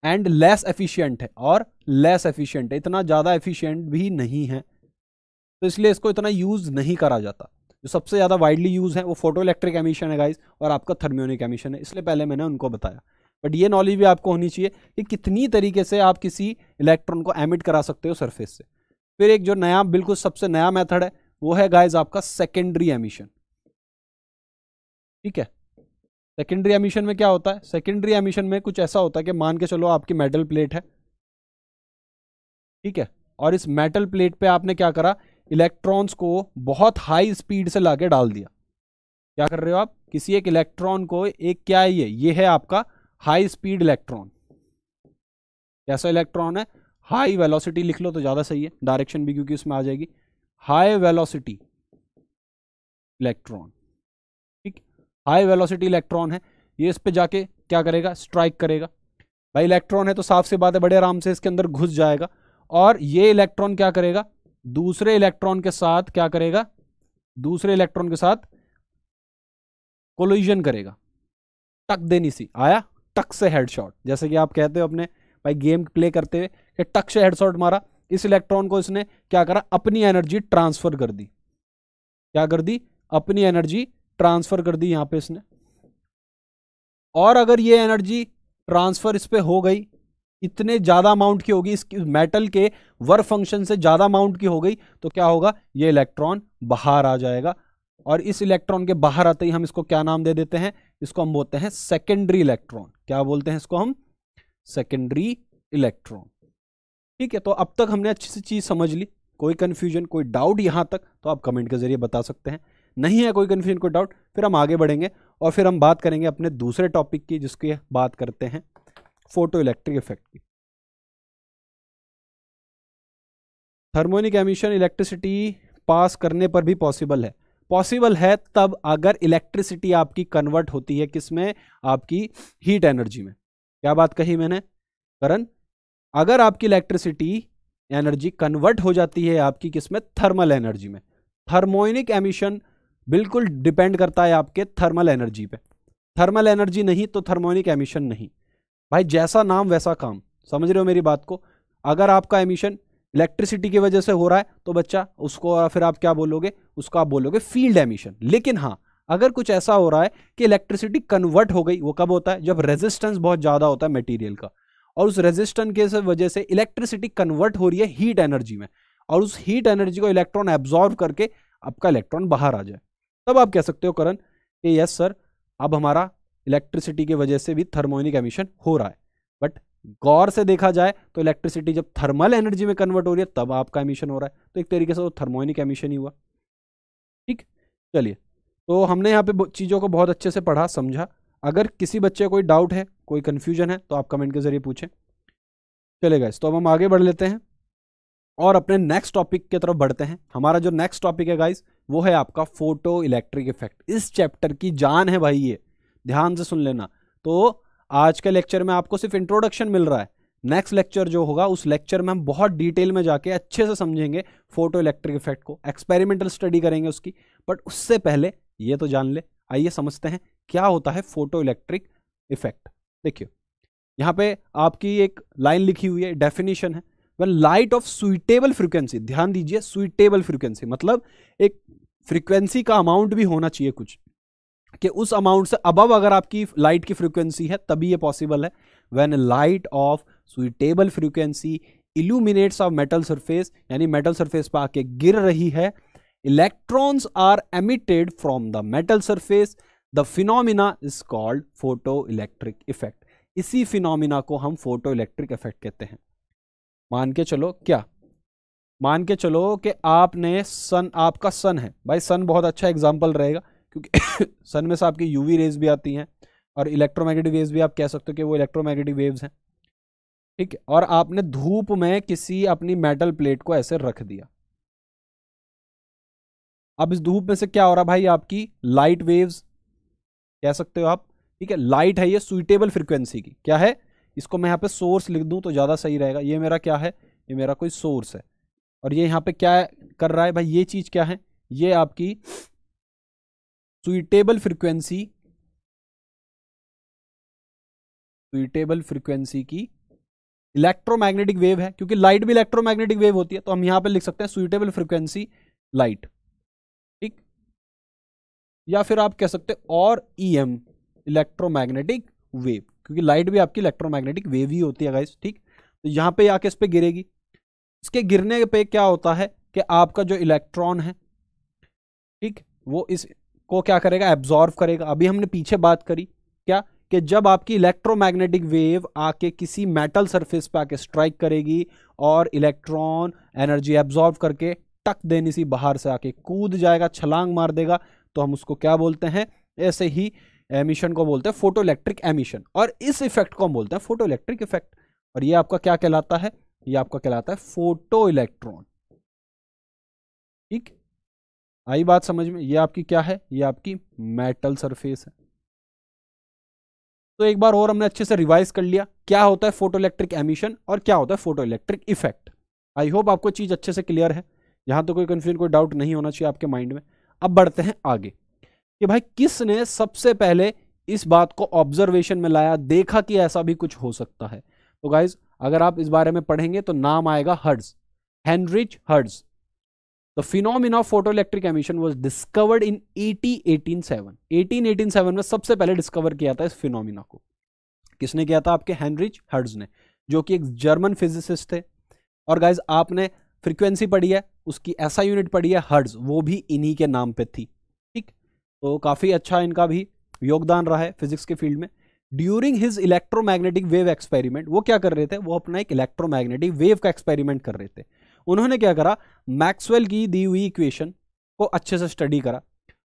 एंड लेस एफिशिएंट है और लेस एफिशिएंट है इतना ज़्यादा एफिशिएंट भी नहीं है तो इसलिए इसको इतना यूज़ नहीं करा जाता जो सबसे ज़्यादा वाइडली यूज़ है वो फोटो इलेक्ट्रिक एमिशन है गाइज और आपका थर्मियोनिक एमिशन है इसलिए पहले मैंने उनको बताया बट ये नॉलेज भी आपको होनी चाहिए कि कितनी तरीके से आप किसी इलेक्ट्रॉन को एमिट करा सकते हो सरफेस से फिर एक जो नया बिल्कुल सबसे नया मेथड है वो है गाइज आपका सेकेंडरी एमिशन ठीक है सेकेंडरी एमिशन में क्या होता है सेकेंडरी एमिशन में कुछ ऐसा होता है कि मान के चलो आपकी मेटल प्लेट है ठीक है और इस मेटल प्लेट पे आपने क्या करा इलेक्ट्रॉन्स को बहुत हाई स्पीड से लाके डाल दिया क्या कर रहे हो आप किसी एक इलेक्ट्रॉन को एक क्या है ये ये है आपका हाई स्पीड इलेक्ट्रॉन कैसा इलेक्ट्रॉन है हाई वेलोसिटी लिख लो तो ज़्यादा सही है डायरेक्शन भी क्योंकि उसमें आ जाएगी हाई वेलोसिटी इलेक्ट्रॉन ठीक हाई वेलोसिटी इलेक्ट्रॉन है ये इस पर जाके क्या करेगा स्ट्राइक करेगा भाई इलेक्ट्रॉन है तो साफ से बात है बड़े आराम से इसके अंदर घुस जाएगा और ये इलेक्ट्रॉन क्या करेगा दूसरे इलेक्ट्रॉन के साथ क्या करेगा दूसरे इलेक्ट्रॉन के साथ कोलिजन करेगा टक देनी सी आया टक से हेडशॉट जैसे कि आप कहते हो अपने भाई गेम प्ले करते हुए कि टक से हेडशॉट मारा इस इलेक्ट्रॉन को इसने क्या करा अपनी एनर्जी ट्रांसफर कर दी क्या कर दी अपनी एनर्जी ट्रांसफर कर दी यहां पे इसने और अगर ये एनर्जी ट्रांसफर इस पर हो गई इतने ज़्यादा अमाउंट की होगी इस मेटल के वर्क फंक्शन से ज़्यादा अमाउंट की हो गई तो क्या होगा ये इलेक्ट्रॉन बाहर आ जाएगा और इस इलेक्ट्रॉन के बाहर आते ही हम इसको क्या नाम दे देते हैं इसको हम बोलते हैं सेकेंडरी इलेक्ट्रॉन क्या बोलते हैं इसको हम सेकेंडरी इलेक्ट्रॉन ठीक है तो अब तक हमने अच्छी सी चीज़ समझ ली कोई कंफ्यूजन कोई डाउट यहां तक तो आप कमेंट के जरिए बता सकते हैं नहीं है कोई कंफ्यूजन कोई डाउट फिर हम आगे बढ़ेंगे और फिर हम बात करेंगे अपने दूसरे टॉपिक की जिसकी बात करते हैं फोटो इलेक्ट्रिक इफेक्ट की थर्मोनिक एमिशन इलेक्ट्रिसिटी पास करने पर भी पॉसिबल है पॉसिबल है तब अगर इलेक्ट्रिसिटी आपकी कन्वर्ट होती है किसमें आपकी हीट एनर्जी में क्या बात कही मैंने करण अगर आपकी इलेक्ट्रिसिटी एनर्जी कन्वर्ट हो जाती है आपकी किसमें थर्मल एनर्जी में थर्मोनिक एमिशन बिल्कुल डिपेंड करता है आपके थर्मल एनर्जी पे थर्मल एनर्जी नहीं तो थर्मोनिक एमिशन नहीं भाई जैसा नाम वैसा काम समझ रहे हो मेरी बात को अगर आपका एमिशन इलेक्ट्रिसिटी की वजह से हो रहा है तो बच्चा उसको फिर आप क्या बोलोगे उसको आप बोलोगे फील्ड एमिशन लेकिन हाँ अगर कुछ ऐसा हो रहा है कि इलेक्ट्रिसिटी कन्वर्ट हो गई वो कब होता है जब रेजिस्टेंस बहुत ज़्यादा होता है मटेरियल का और उस रेजिस्टेंस के वजह से इलेक्ट्रिसिटी कन्वर्ट हो रही है हीट एनर्जी में और उस हीट एनर्जी को इलेक्ट्रॉन एब्जॉर्व करके आपका इलेक्ट्रॉन बाहर आ जाए तब आप कह सकते हो करण कि यस सर अब हमारा इलेक्ट्रिसिटी की वजह से भी थर्मोनिक एमिशन हो रहा है बट गौर से देखा जाए तो इलेक्ट्रिसिटी जब थर्मल एनर्जी में कन्वर्ट हो रही है तब आपका एमिशन हो रहा है तो एक तरीके से वो थर्मोनिक एमिशन ही हुआ ठीक चलिए तो हमने यहाँ पे चीज़ों को बहुत अच्छे से पढ़ा समझा अगर किसी बच्चे कोई डाउट है कोई कन्फ्यूजन है तो आप कमेंट के ज़रिए पूछें चलेगा इस तो अब हम आगे बढ़ लेते हैं और अपने नेक्स्ट टॉपिक की तरफ बढ़ते हैं हमारा जो नेक्स्ट टॉपिक है गाइस वो है आपका फोटो इलेक्ट्रिक इफेक्ट इस चैप्टर की जान है भाई ये ध्यान से सुन लेना तो आज के लेक्चर में आपको सिर्फ इंट्रोडक्शन मिल रहा है नेक्स्ट लेक्चर जो होगा उस लेक्चर में हम बहुत डिटेल में जाके अच्छे से समझेंगे फोटो इलेक्ट्रिक इफेक्ट को एक्सपेरिमेंटल स्टडी करेंगे उसकी बट उससे पहले ये तो जान ले आइए समझते हैं क्या होता है फोटो इलेक्ट्रिक इफेक्ट देखिए यहाँ पे आपकी एक लाइन लिखी हुई है डेफिनेशन है well light of suitable frequency ध्यान दीजिए सुइटेबल फ्रिक्वेंसी मतलब एक फ्रिक्वेंसी का अमाउंट भी होना चाहिए कुछ कि उस अमाउंट से अबव अगर आपकी लाइट की फ्रीक्वेंसी है तभी ये पॉसिबल है when light of suitable frequency illuminates of metal surface यानी मेटल सरफेस पर आके गिर रही है electrons are emitted from the metal surface the phenomena is called photo electric effect इसी फिनोमिना को हम फोटो इलेक्ट्रिक इफेक्ट कहते हैं मान के चलो क्या मान के चलो कि आपने सन आपका सन है भाई सन बहुत अच्छा एग्जाम्पल रहेगा क्योंकि सन में से आपकी यूवी रेज भी आती हैं और इलेक्ट्रोमैग्नेटिक वेव्स भी आप कह सकते हो कि वो इलेक्ट्रोमैग्नेटिक वेव्स हैं ठीक है और आपने धूप में किसी अपनी मेटल प्लेट को ऐसे रख दिया अब इस धूप में से क्या हो रहा भाई आपकी लाइट वेव्स कह सकते हो आप ठीक है लाइट है ये सुइटेबल फ्रिक्वेंसी की क्या है इसको मैं यहाँ पे सोर्स लिख दूँ तो ज़्यादा सही रहेगा ये मेरा क्या है ये मेरा कोई सोर्स है और ये यहाँ पे क्या कर रहा है भाई ये चीज़ क्या है ये आपकी सुइटेबल फ्रिक्वेंसी सुइटेबल फ्रिक्वेंसी की इलेक्ट्रोमैग्नेटिक वेव है क्योंकि लाइट भी इलेक्ट्रोमैग्नेटिक वेव होती है तो हम यहां पर लिख सकते हैं सुइटेबल फ्रीक्वेंसी लाइट ठीक या फिर आप कह सकते हैं और ईएम इलेक्ट्रोमैग्नेटिक वेव क्योंकि लाइट भी आपकी इलेक्ट्रोमैग्नेटिक वेव ही होती है ठीक तो यहां पे आके इस पर गिरेगी इसके गिरने पे क्या होता है कि आपका जो इलेक्ट्रॉन है ठीक वो इस को क्या करेगा एब्जॉर्व करेगा अभी हमने पीछे बात करी क्या कि जब आपकी इलेक्ट्रोमैग्नेटिक वेव आके किसी मेटल सरफेस पे आके स्ट्राइक करेगी और इलेक्ट्रॉन एनर्जी एब्जॉर्व करके टक देने सी बाहर से आके कूद जाएगा छलांग मार देगा तो हम उसको क्या बोलते हैं ऐसे ही एमिशन को बोलते हैं फोटो इलेक्ट्रिक एमिशन और इस इफेक्ट को हम बोलते हैं फोटो इलेक्ट्रिक इफेक्ट और ये आपका क्या कहलाता है ये आपका कहलाता है फोटो इलेक्ट्रॉन ठीक आई बात समझ में ये आपकी क्या है ये आपकी मेटल सरफेस है तो एक बार और हमने अच्छे से रिवाइज कर लिया क्या होता है फोटो इलेक्ट्रिक एमिशन और क्या होता है photo electric effect I hope आपको चीज़ अच्छे से क्लियर है यहां तो कोई कंफ्यूजन कोई डाउट नहीं होना चाहिए आपके माइंड में अब बढ़ते हैं आगे कि भाई किसने सबसे पहले इस बात को ऑब्जर्वेशन में लाया देखा कि ऐसा भी कुछ हो सकता है तो गाइज अगर आप इस बारे में पढ़ेंगे तो नाम आएगा Hertz Heinrich Hertz The phenomena of photoelectric emission was discovered in 1887. 1887 में सबसे पहले डिस्कवर किया था इस फिनोमिना को किसने किया था आपके हेनरिच हर्ड्स ने जो कि एक जर्मन फिजिसिस्ट थे और गाइज आपने फ्रीक्वेंसी पढ़ी है उसकी ऐसा यूनिट पढ़ी है हर्ड्स वो भी इन्हीं के नाम पे थी ठीक तो काफ़ी अच्छा इनका भी योगदान रहा है फिजिक्स के फील्ड में during his electromagnetic wave experiment वो क्या कर रहे थे वो अपना एक इलेक्ट्रोमैग्नेटिक वेव का एक्सपेरिमेंट कर रहे थे उन्होंने क्या करा मैक्सवेल की दी हुई इक्वेशन को अच्छे से स्टडी करा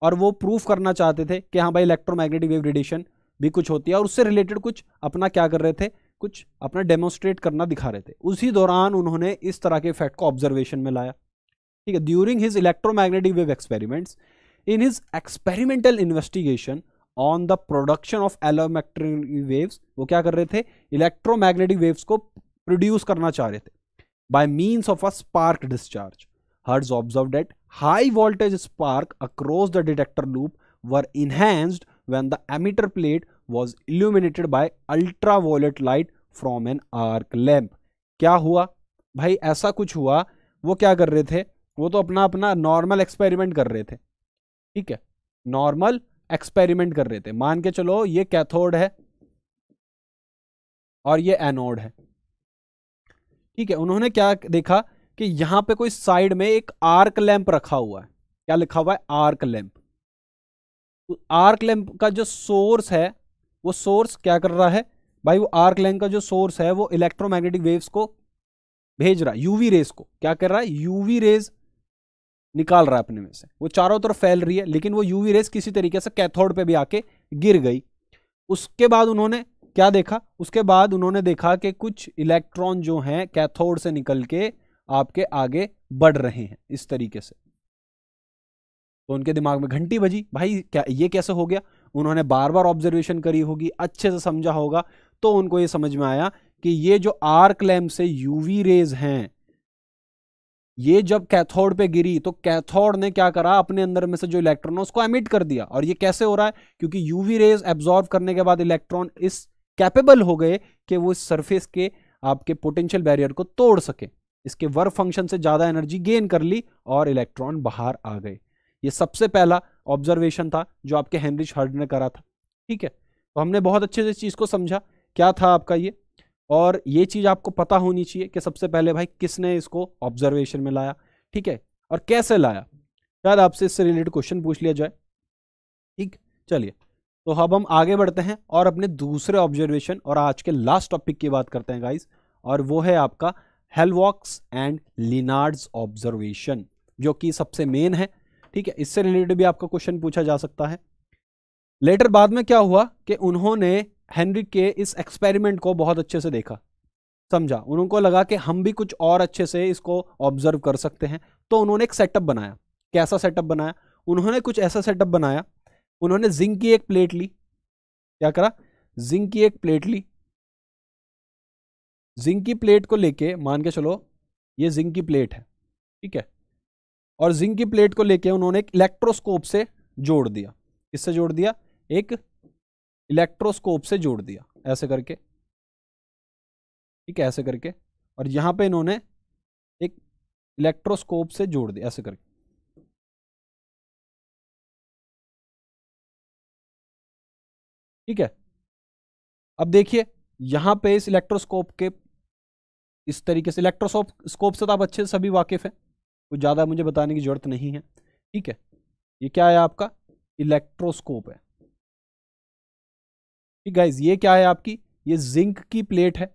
और वो प्रूफ करना चाहते थे कि हाँ भाई इलेक्ट्रोमैग्नेटिक वेव रेडिएशन भी कुछ होती है और उससे रिलेटेड कुछ अपना क्या कर रहे थे कुछ अपना डेमोस्ट्रेट करना दिखा रहे थे उसी दौरान उन्होंने इस तरह के इफेक्ट को ऑब्जर्वेशन में लाया ठीक है during his electromagnetic wave experiments in his experimental investigation on the production of एलोमैक्ट्रिक वेव्स वो क्या कर रहे थे इलेक्ट्रोमैग्नेटिक वेव्स को प्रोड्यूस करना चाह रहे थे by means of a spark discharge. Hertz observed that high voltage spark across the detector loop were enhanced when the emitter plate was illuminated by ultraviolet light from an arc lamp. क्या हुआ भाई ऐसा कुछ हुआ वो क्या कर रहे थे वो तो अपना अपना नॉर्मल एक्सपेरिमेंट कर रहे थे ठीक है नॉर्मल एक्सपेरिमेंट कर रहे थे मान के चलो ये कैथोड है और ये एनोड है ठीक है उन्होंने क्या देखा कि यहां पे कोई साइड में एक आर्क लैंप रखा हुआ है क्या लिखा हुआ है आर्क लैंप तो आर्क लैंप का जो सोर्स है वो सोर्स क्या कर रहा है भाई वो आर्क लैंप का जो सोर्स है वो इलेक्ट्रोमैग्नेटिक वेव्स को भेज रहा है यूवी रेज को क्या कर रहा है यूवी रेज निकाल रहा है अपने में से वो चारों तरफ फैल रही है लेकिन वो यूवी रेज किसी तरीके से कैथोड पे भी आके गिर गई उसके बाद उन्होंने क्या देखा उसके बाद उन्होंने देखा कि कुछ इलेक्ट्रॉन जो हैं कैथोड से निकल के आपके आगे बढ़ रहे हैं इस तरीके से तो उनके दिमाग में घंटी बजी भाई क्या ये कैसे हो गया उन्होंने बार बार ऑब्जर्वेशन करी होगी अच्छे से समझा होगा तो उनको ये समझ में आया कि ये जो आर्क लैम्प से यूवी रेज हैं ये जब कैथोड पे गिरी तो कैथोड ने क्या करा अपने अंदर में से जो इलेक्ट्रॉन है उसको एमिट कर दिया और ये कैसे हो रहा है क्योंकि यूवी रेज एब्जॉर्व करने के बाद इलेक्ट्रॉन इस कैपेबल हो गए कि वो इस सरफेस के आपके पोटेंशियल बैरियर को तोड़ सके इसके वर्क फंक्शन से ज़्यादा एनर्जी गेन कर ली और इलेक्ट्रॉन बाहर आ गए ये सबसे पहला ऑब्जर्वेशन था जो आपके हेनरिच हर्ड ने करा था ठीक है तो हमने बहुत अच्छे से चीज़ को समझा क्या था आपका ये और ये चीज़ आपको पता होनी चाहिए कि सबसे पहले भाई किसने इसको ऑब्जर्वेशन में लाया ठीक है और कैसे लाया शायद आपसे इससे रिलेटेड क्वेश्चन पूछ लिया जाए ठीक चलिए तो अब हम आगे बढ़ते हैं और अपने दूसरे ऑब्जर्वेशन और आज के लास्ट टॉपिक की बात करते हैं गाइज और वो है आपका हेलवॉक्स एंड लिनार्ड्स ऑब्जर्वेशन जो कि सबसे मेन है ठीक है इससे रिलेटेड भी आपका क्वेश्चन पूछा जा सकता है लेटर बाद में क्या हुआ कि उन्होंने हेनरी के इस एक्सपेरिमेंट को बहुत अच्छे से देखा समझा उनको लगा कि हम भी कुछ और अच्छे से इसको ऑब्जर्व कर सकते हैं तो उन्होंने एक सेटअप बनाया कैसा सेटअप बनाया उन्होंने कुछ ऐसा सेटअप बनाया उन्होंने जिंक की एक प्लेट ली क्या करा जिंक की एक प्लेट ली जिंक की प्लेट को लेके मान के चलो ये जिंक की प्लेट है ठीक है और जिंक की प्लेट को लेके उन्होंने एक इलेक्ट्रोस्कोप से जोड़ दिया किससे जोड़ दिया एक इलेक्ट्रोस्कोप से जोड़ दिया ऐसे करके ठीक है ऐसे करके और यहां पे इन्होंने एक इलेक्ट्रोस्कोप से जोड़ दिया ऐसे करके ठीक है अब देखिए यहां पे इस इलेक्ट्रोस्कोप के इस तरीके से इलेक्ट्रोस्कोप स्कोप से तो आप अच्छे से सभी वाकिफ़ हैं कुछ ज़्यादा मुझे बताने की ज़रूरत नहीं है ठीक है ये क्या है आपका इलेक्ट्रोस्कोप है ठीक गाइज ये क्या है आपकी ये जिंक की प्लेट है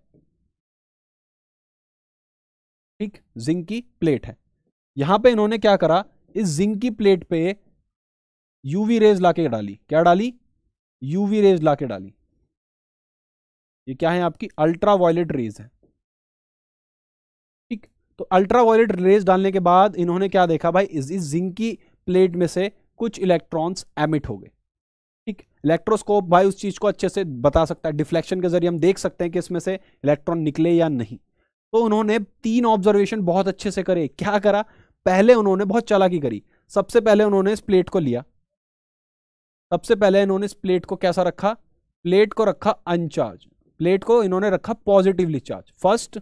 ठीक जिंक की प्लेट है यहां पे इन्होंने क्या करा इस जिंक की प्लेट पे यूवी रेज लाके डाली क्या डाली यूवी रेज ला डाली ये क्या है आपकी अल्ट्रा वायलेट रेज है ठीक तो अल्ट्रा वायलेट रेज डालने के बाद इन्होंने क्या देखा भाई इस, इस जिंक की प्लेट में से कुछ इलेक्ट्रॉन्स एमिट हो गए ठीक इलेक्ट्रोस्कोप भाई उस चीज़ को अच्छे से बता सकता है डिफ्लेक्शन के जरिए हम देख सकते हैं कि इसमें से इलेक्ट्रॉन निकले या नहीं तो उन्होंने तीन ऑब्जर्वेशन बहुत अच्छे से करे क्या करा पहले उन्होंने बहुत चालाकी करी सबसे पहले उन्होंने इस प्लेट को लिया सबसे पहले इन्होंने इस प्लेट को कैसा रखा प्लेट को रखा अनचार्ज प्लेट को इन्होंने रखा पॉजिटिवली चार्ज फर्स्ट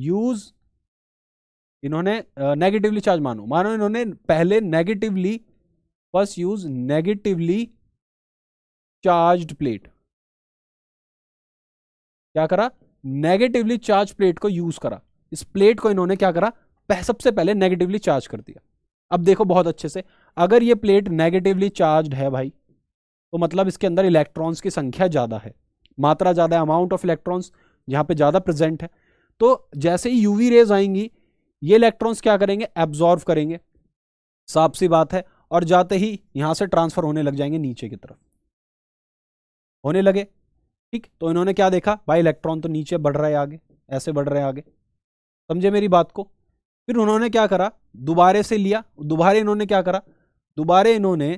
यूज इन्होंने नेगेटिवली चार्ज मानो मानो इन्होंने पहले negatively first use negatively charged plate क्या करा नेगेटिवली चार्ज प्लेट को यूज करा इस प्लेट को इन्होंने क्या करा सबसे पहले नेगेटिवली चार्ज कर दिया अब देखो बहुत अच्छे से अगर ये प्लेट नेगेटिवली चार्ज है भाई तो मतलब इसके अंदर इलेक्ट्रॉन्स की संख्या ज़्यादा है मात्रा ज़्यादा है अमाउंट ऑफ इलेक्ट्रॉन्स यहाँ पे ज़्यादा प्रेजेंट है तो जैसे ही यूवी रेज आएंगी ये इलेक्ट्रॉन्स क्या करेंगे एब्जॉर्व करेंगे साफ सी बात है और जाते ही यहाँ से ट्रांसफ़र होने लग जाएंगे नीचे की तरफ होने लगे ठीक तो इन्होंने क्या देखा भाई इलेक्ट्रॉन तो नीचे बढ़ रहे आगे ऐसे बढ़ रहे आगे समझे मेरी बात को फिर उन्होंने क्या करा दोबारे से लिया दोबारे इन्होंने क्या करा दोबारे इन्होंने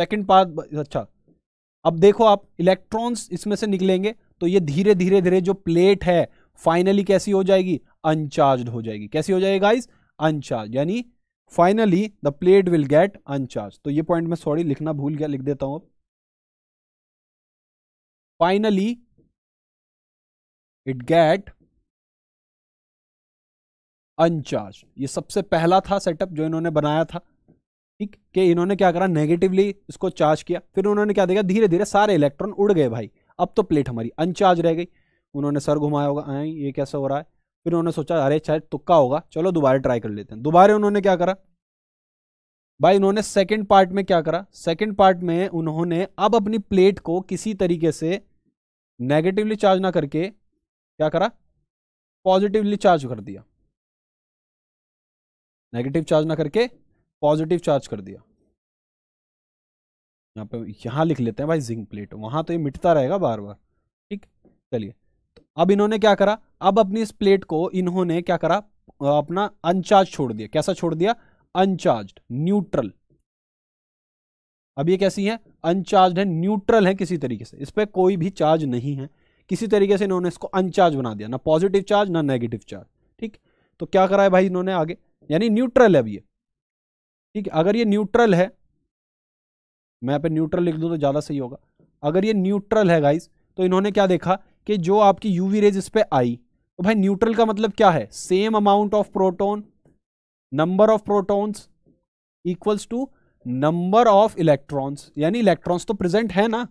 सेकंड पार्ट अच्छा अब देखो आप इलेक्ट्रॉन्स इसमें से निकलेंगे तो ये धीरे धीरे धीरे जो प्लेट है फाइनली कैसी हो जाएगी अनचार्ज हो जाएगी कैसी हो जाएगी गाइस अनचार्ज यानी finally the plate will get uncharge तो ये पॉइंट मैं सॉरी लिखना भूल गया लिख देता हूं अब फाइनली इट गेट अनचार्ज ये सबसे पहला था सेटअप जो इन्होंने बनाया था ठीक कि इन्होंने क्या करा नेगेटिवली इसको चार्ज किया फिर उन्होंने क्या देखा धीरे धीरे सारे इलेक्ट्रॉन उड़ गए भाई अब तो प्लेट हमारी अनचार्ज रह गई उन्होंने सर घुमाया होगा आए ये कैसे हो रहा है फिर उन्होंने सोचा अरे शायद तुक्का होगा चलो दोबारा ट्राई कर लेते हैं दोबारा उन्होंने क्या करा भाई उन्होंने सेकेंड पार्ट में क्या करा सेकेंड पार्ट में उन्होंने अब अपनी प्लेट को किसी तरीके से नेगेटिवली चार्ज ना करके क्या करा पॉजिटिवली चार्ज कर दिया नेगेटिव चार्ज ना करके पॉजिटिव चार्ज कर दिया यहाँ पे यहाँ लिख लेते हैं भाई जिंक प्लेट वहाँ तो ये मिटता रहेगा बार बार ठीक चलिए तो अब इन्होंने क्या करा अब अपनी इस प्लेट को इन्होंने क्या करा अपना अनचार्ज छोड़ दिया कैसा छोड़ दिया अनचार्ज न्यूट्रल अब ये कैसी है अनचार्ज है न्यूट्रल है किसी तरीके से इस पर कोई भी चार्ज नहीं है किसी तरीके से इन्होंने इसको अनचार्ज बना दिया ना पॉजिटिव चार्ज ना नेगेटिव चार्ज ठीक तो क्या करा है भाई इन्होंने आगे यानी न्यूट्रल है अब ये ठीक है अगर ये न्यूट्रल है मैं पे न्यूट्रल लिख दूँ तो ज़्यादा सही होगा अगर ये न्यूट्रल है गाइज तो इन्होंने क्या देखा कि जो आपकी यूवी रेज इस पर आई तो भाई न्यूट्रल का मतलब क्या है same amount of proton number of protons equals to number of electrons यानी इलेक्ट्रॉन्स तो प्रेजेंट है ना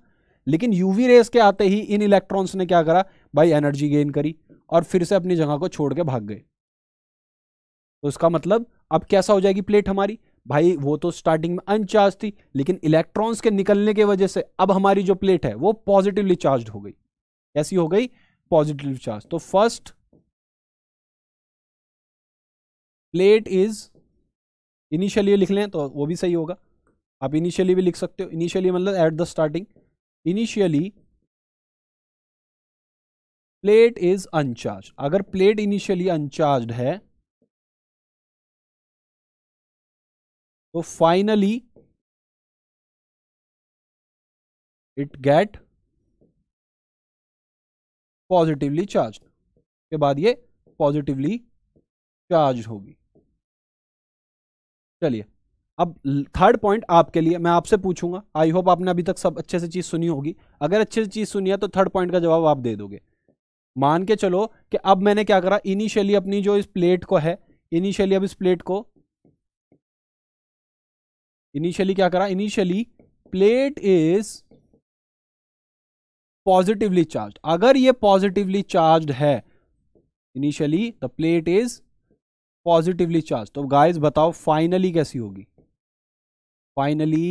लेकिन यूवी रेज के आते ही इन इलेक्ट्रॉन्स ने क्या करा भाई एनर्जी गेन करी और फिर से अपनी जगह को छोड़ के भाग गए तो इसका मतलब अब कैसा हो जाएगी प्लेट हमारी भाई वो तो स्टार्टिंग में अनचार्ज थी लेकिन इलेक्ट्रॉन्स के निकलने की वजह से अब हमारी जो प्लेट है वो पॉजिटिवली चार्ज हो गई कैसी हो गई पॉजिटिव चार्ज तो फर्स्ट प्लेट इज इनिशियली लिख लें तो वो भी सही होगा आप इनिशियली भी लिख सकते हो इनिशियली मतलब at the starting initially plate is uncharge अगर प्लेट इनिशियली अनचार्ज है तो finally it get positively charge के बाद ये पॉजिटिवली चार्ज होगी चलिए अब थर्ड पॉइंट आपके लिए मैं आपसे पूछूंगा आई होप आपने अभी तक सब अच्छे से चीज़ सुनी होगी अगर अच्छे से चीज़ सुनी है तो थर्ड पॉइंट का जवाब आप दे दोगे मान के चलो कि अब मैंने क्या करा इनिशियली अपनी जो इस प्लेट को है इनिशियली अब इस प्लेट को इनिशियली क्या करा initially plate is positively charge अगर ये पॉजिटिवली चार्ज है initially the plate is positively charge तो गाइस बताओ फाइनली कैसी होगी फाइनली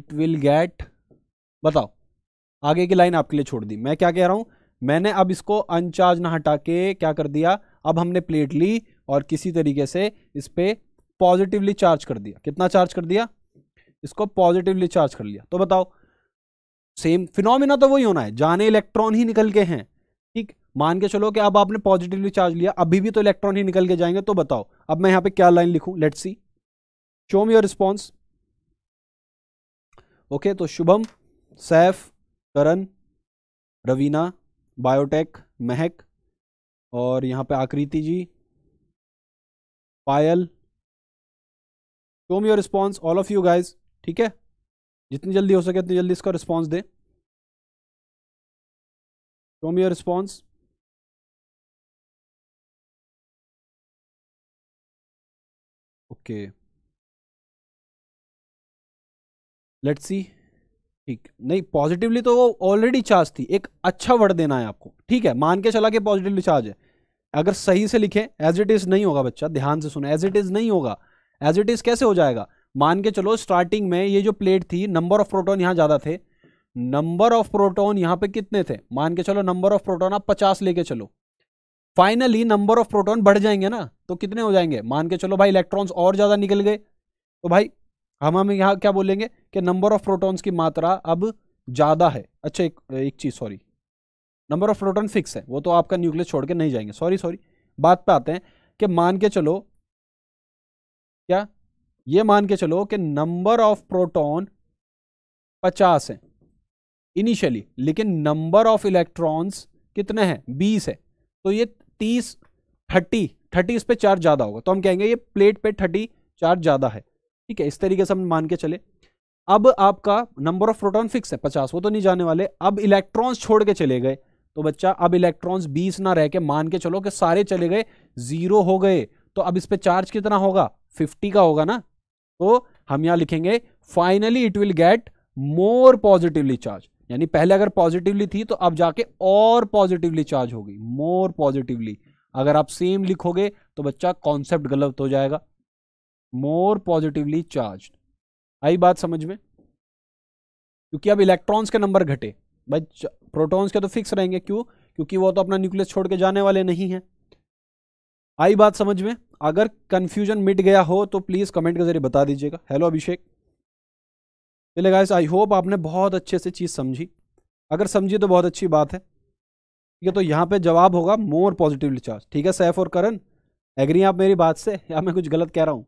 इट विल गेट बताओ आगे की लाइन आपके लिए छोड़ दी मैं क्या कह रहा हूं मैंने अब इसको अनचार्ज ना हटा के क्या कर दिया अब हमने प्लेट ली और किसी तरीके से इस पर पॉजिटिवली चार्ज कर दिया कितना चार्ज कर दिया इसको पॉजिटिवली चार्ज कर लिया तो बताओ सेम फिनोमिना तो वही होना है जाने इलेक्ट्रॉन ही निकल के हैं ठीक मान के चलो कि अब आपने पॉजिटिवली चार्ज लिया अभी भी तो इलेक्ट्रॉन ही निकल के जाएंगे तो बताओ अब मैं यहां पे क्या लाइन लिखूं let see show me your response okay तो शुभम सैफ करण रवीना बायोटेक महक और यहां पे Akriti ji Payal show me your response all of you guys ठीक है जितनी जल्दी हो सके उतनी जल्दी इसका रिस्पॉन्स दे show me your response okay let see ठीक नहीं पॉजिटिवली तो वो ऑलरेडी चार्ज थी एक अच्छा वर्ड देना है आपको ठीक है मान के चला के पॉजिटिवली चार्ज है अगर सही से लिखें एज इट इज़ नहीं होगा बच्चा ध्यान से सुने एज इट इज़ नहीं होगा एज इट इज़ कैसे हो जाएगा मान के चलो स्टार्टिंग में ये जो प्लेट थी नंबर ऑफ प्रोटोन यहाँ ज़्यादा थे नंबर ऑफ प्रोटोन यहाँ पे कितने थे मान के चलो नंबर ऑफ प्रोटोन आप पचास लेके चलो फाइनली नंबर ऑफ प्रोटोन बढ़ जाएंगे ना तो कितने हो जाएंगे मान के चलो भाई इलेक्ट्रॉन्स और ज़्यादा निकल गए तो भाई हम हम यहाँ क्या बोलेंगे कि नंबर ऑफ प्रोटोन्स की मात्रा अब ज़्यादा है अच्छा एक एक चीज़ sorry number of proton fix है वो तो आपका न्यूक्लियस छोड़ के नहीं जाएंगे सॉरी सॉरी बात पे आते हैं कि मान के चलो क्या ये मान के चलो कि नंबर ऑफ प्रोटॉन 50 है इनिशियली लेकिन नंबर ऑफ इलेक्ट्रॉन्स कितने हैं 20 है तो ये 30 30 30 इस पे चार्ज ज़्यादा होगा तो हम कहेंगे ये प्लेट पे 30 चार्ज ज़्यादा है ठीक है इस तरीके से हम मान के चले अब आपका नंबर ऑफ प्रोटॉन फिक्स है 50 वो तो नहीं जाने वाले अब इलेक्ट्रॉन्स छोड़ के चले गए तो बच्चा अब इलेक्ट्रॉन्स 20 ना रह के मान के चलो कि सारे चले गए जीरो हो गए तो अब इस पर चार्ज कितना होगा फिफ्टी का होगा ना तो हम यहां लिखेंगे finally it will get more positively charge यानी पहले अगर पॉजिटिवली थी तो अब जाके और पॉजिटिवली चार्ज होगी मोर पॉजिटिवली अगर आप सेम लिखोगे तो बच्चा कॉन्सेप्ट गलत हो जाएगा मोर पॉजिटिवली चार्ज आई बात समझ में क्योंकि अब इलेक्ट्रॉन्स के नंबर घटे भाई प्रोटॉन्स के तो फिक्स रहेंगे क्यों क्योंकि वो तो अपना न्यूक्लियस छोड़ के जाने वाले नहीं है आई बात समझ में अगर कन्फ्यूजन मिट गया हो तो प्लीज़ कमेंट के जरिए बता दीजिएगा हेलो अभिषेक चले गाइस आई होप आपने बहुत अच्छे से चीज़ समझी अगर समझी तो बहुत अच्छी बात है ठीक है तो यहाँ पे जवाब होगा मोर पॉजिटिवली चार्ज ठीक है सैफ और करण एग्री आप मेरी बात से या मैं कुछ गलत कह रहा हूँ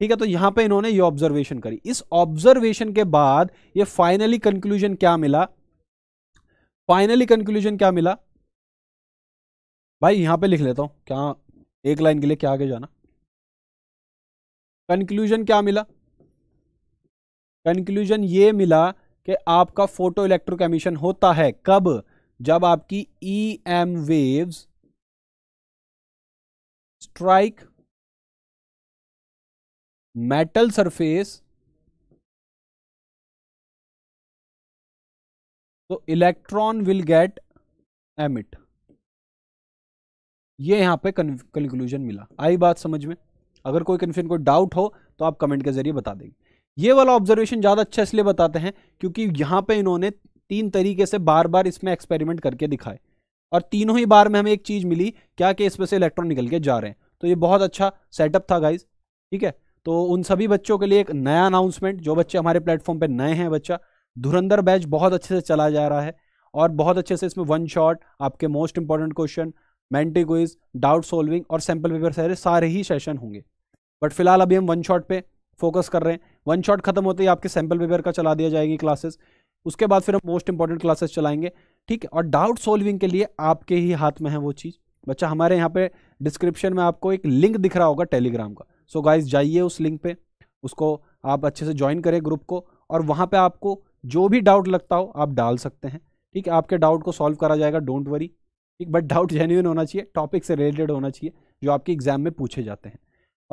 ठीक है तो यहाँ पे इन्होंने ये ऑब्जर्वेशन करी इस ऑब्जर्वेशन के बाद ये फाइनली कंक्लूजन क्या मिला फाइनली कंक्लूजन क्या मिला भाई यहाँ पे लिख लेता हूँ क्या एक लाइन के लिए क्या आगे जाना कंक्लूजन क्या मिला कंक्लूजन ये मिला कि आपका फोटो इलेक्ट्रिक एमिशन होता है कब जब आपकी E M wave strike metal surface तो इलेक्ट्रॉन विल गेट एमिट ये यहाँ पे कंक्लूजन मिला आई बात समझ में अगर कोई कन्फ्यूजन कोई डाउट हो तो आप कमेंट के जरिए बता देंगे ये वाला ऑब्जर्वेशन ज़्यादा अच्छा इसलिए बताते हैं क्योंकि यहाँ पे इन्होंने तीन तरीके से बार बार इसमें एक्सपेरिमेंट करके दिखाए और तीनों ही बार में हमें एक चीज़ मिली क्या कि इसमें से इलेक्ट्रॉन निकल के जा रहे हैं तो ये बहुत अच्छा सेटअप था गाइज ठीक है तो उन सभी बच्चों के लिए एक नया अनाउंसमेंट जो बच्चे हमारे प्लेटफॉर्म पर नए हैं बच्चा धुरंधर बैच बहुत अच्छे से चला जा रहा है और बहुत अच्छे से इसमें वन शॉट आपके most important question Menti quiz doubt solving और सैम्पल पेपर सारे सारे ही सेशन होंगे बट फिलहाल अभी हम वन शॉट पे फोकस कर रहे हैं वन शॉट खत्म होते ही आपके सैम्पल पेपर का चला दिया जाएगी क्लासेस उसके बाद फिर हम मोस्ट इंपॉर्टेंट क्लासेस चलाएंगे ठीक है और डाउट सॉल्विंग के लिए आपके ही हाथ में है वो चीज़ बच्चा हमारे यहाँ पे डिस्क्रिप्शन में आपको एक लिंक दिख रहा होगा टेलीग्राम का सो गाइज जाइए उस लिंक पे उसको आप अच्छे से ज्वाइन करें ग्रुप को और वहाँ पर आपको जो भी डाउट लगता हो आप डाल सकते हैं ठीक है आपके डाउट को सॉल्व करा जाएगा डोंट वरी ठीक बट डाउट जेन्यून होना चाहिए टॉपिक से रिलेटेड होना चाहिए जो आपके एग्जाम में पूछे जाते हैं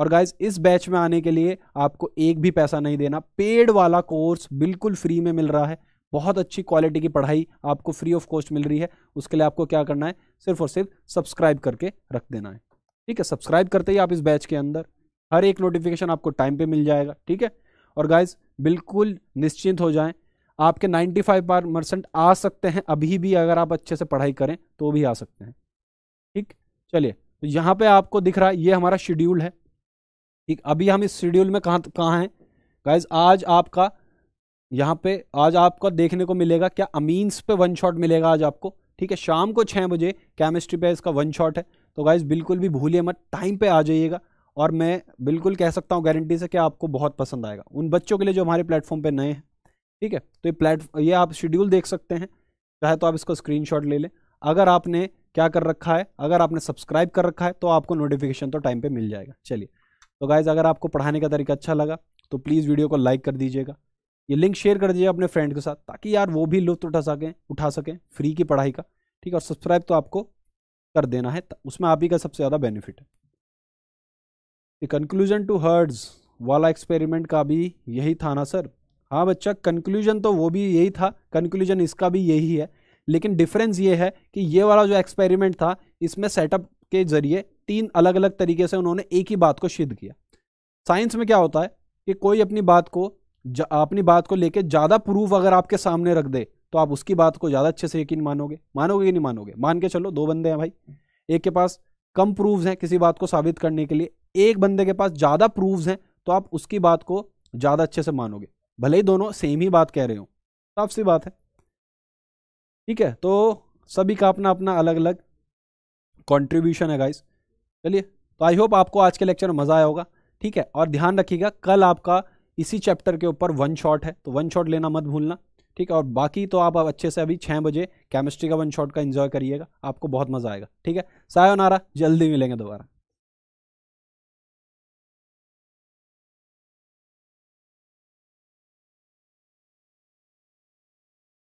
और गाइज इस बैच में आने के लिए आपको एक भी पैसा नहीं देना पेड वाला कोर्स बिल्कुल फ्री में मिल रहा है बहुत अच्छी क्वालिटी की पढ़ाई आपको फ्री ऑफ कॉस्ट मिल रही है उसके लिए आपको क्या करना है सिर्फ और सिर्फ सब्सक्राइब करके रख देना है ठीक है सब्सक्राइब करते ही आप इस बैच के अंदर हर एक नोटिफिकेशन आपको टाइम पे मिल जाएगा ठीक है और गाइज बिल्कुल निश्चिंत हो जाएं आपके 95 फाइव परसेंट आ सकते हैं अभी भी अगर आप अच्छे से पढ़ाई करें तो भी आ सकते हैं ठीक चलिए तो यहाँ पे आपको दिख रहा है ये हमारा शेड्यूल है ठीक अभी हम इस शेड्यूल में कहाँ कहाँ हैं गाइज आज आपका यहाँ पे आज आपका देखने को मिलेगा क्या अमीन्स पे वन शॉट मिलेगा आज आपको ठीक है शाम को छः बजे केमिस्ट्री पे इसका वन शॉट है तो गाइज बिल्कुल भी भूलिए मत टाइम पे आ जाइएगा और मैं बिल्कुल कह सकता हूँ गारंटी से कि आपको बहुत पसंद आएगा उन बच्चों के लिए जो हमारे प्लेटफॉर्म पे नए हैं ठीक है तो ये प्लेट ये आप शेड्यूल देख सकते हैं चाहे तो आप इसको स्क्रीनशॉट ले लें अगर आपने क्या कर रखा है अगर आपने सब्सक्राइब कर रखा है तो आपको नोटिफिकेशन तो टाइम पे मिल जाएगा चलिए तो गाइज़ अगर आपको पढ़ाने का तरीका अच्छा लगा तो प्लीज़ वीडियो को लाइक कर दीजिएगा ये लिंक शेयर कर दीजिए अपने फ्रेंड के साथ ताकि यार वो भी लुत्फ उठा सकें उठा सकें फ्री की पढ़ाई का ठीक है और सब्सक्राइब तो आपको कर देना है उसमें आप ही का सबसे ज़्यादा बेनिफिट है कंक्लूजन टू हर्ड्स वाला एक्सपेरिमेंट का भी यही था ना सर हाँ बच्चा कंक्लूजन तो वो भी यही था कंक्लूजन इसका भी यही है लेकिन डिफरेंस ये है कि ये वाला जो एक्सपेरिमेंट था इसमें सेटअप के जरिए तीन अलग अलग तरीके से उन्होंने एक ही बात को सिद्ध किया साइंस में क्या होता है कि कोई अपनी बात को अपनी बात को लेकर ज़्यादा प्रूफ अगर आपके सामने रख दे तो आप उसकी बात को ज़्यादा अच्छे से यकीन मानोगे मानोगे कि नहीं मानोगे मान के चलो दो बंदे हैं भाई एक के पास कम प्रूफ्स हैं किसी बात को साबित करने के लिए एक बंदे के पास ज़्यादा प्रूव्स हैं तो आप उसकी बात को ज़्यादा अच्छे से मानोगे भले ही दोनों सेम ही बात कह रहे हो साफ सी बात है ठीक है तो सभी का अपना अपना अलग अलग कंट्रीब्यूशन है गाइस चलिए तो आई होप आपको आज के लेक्चर में मज़ा आया होगा ठीक है और ध्यान रखिएगा कल आपका इसी चैप्टर के ऊपर वन शॉट है तो वन शॉट लेना मत भूलना ठीक है और बाकी तो आप अच्छे से अभी छः बजे केमिस्ट्री का वन शॉट का एंजॉय करिएगा आपको बहुत मज़ा आएगा ठीक है सायो नारा जल्दी मिलेंगे दोबारा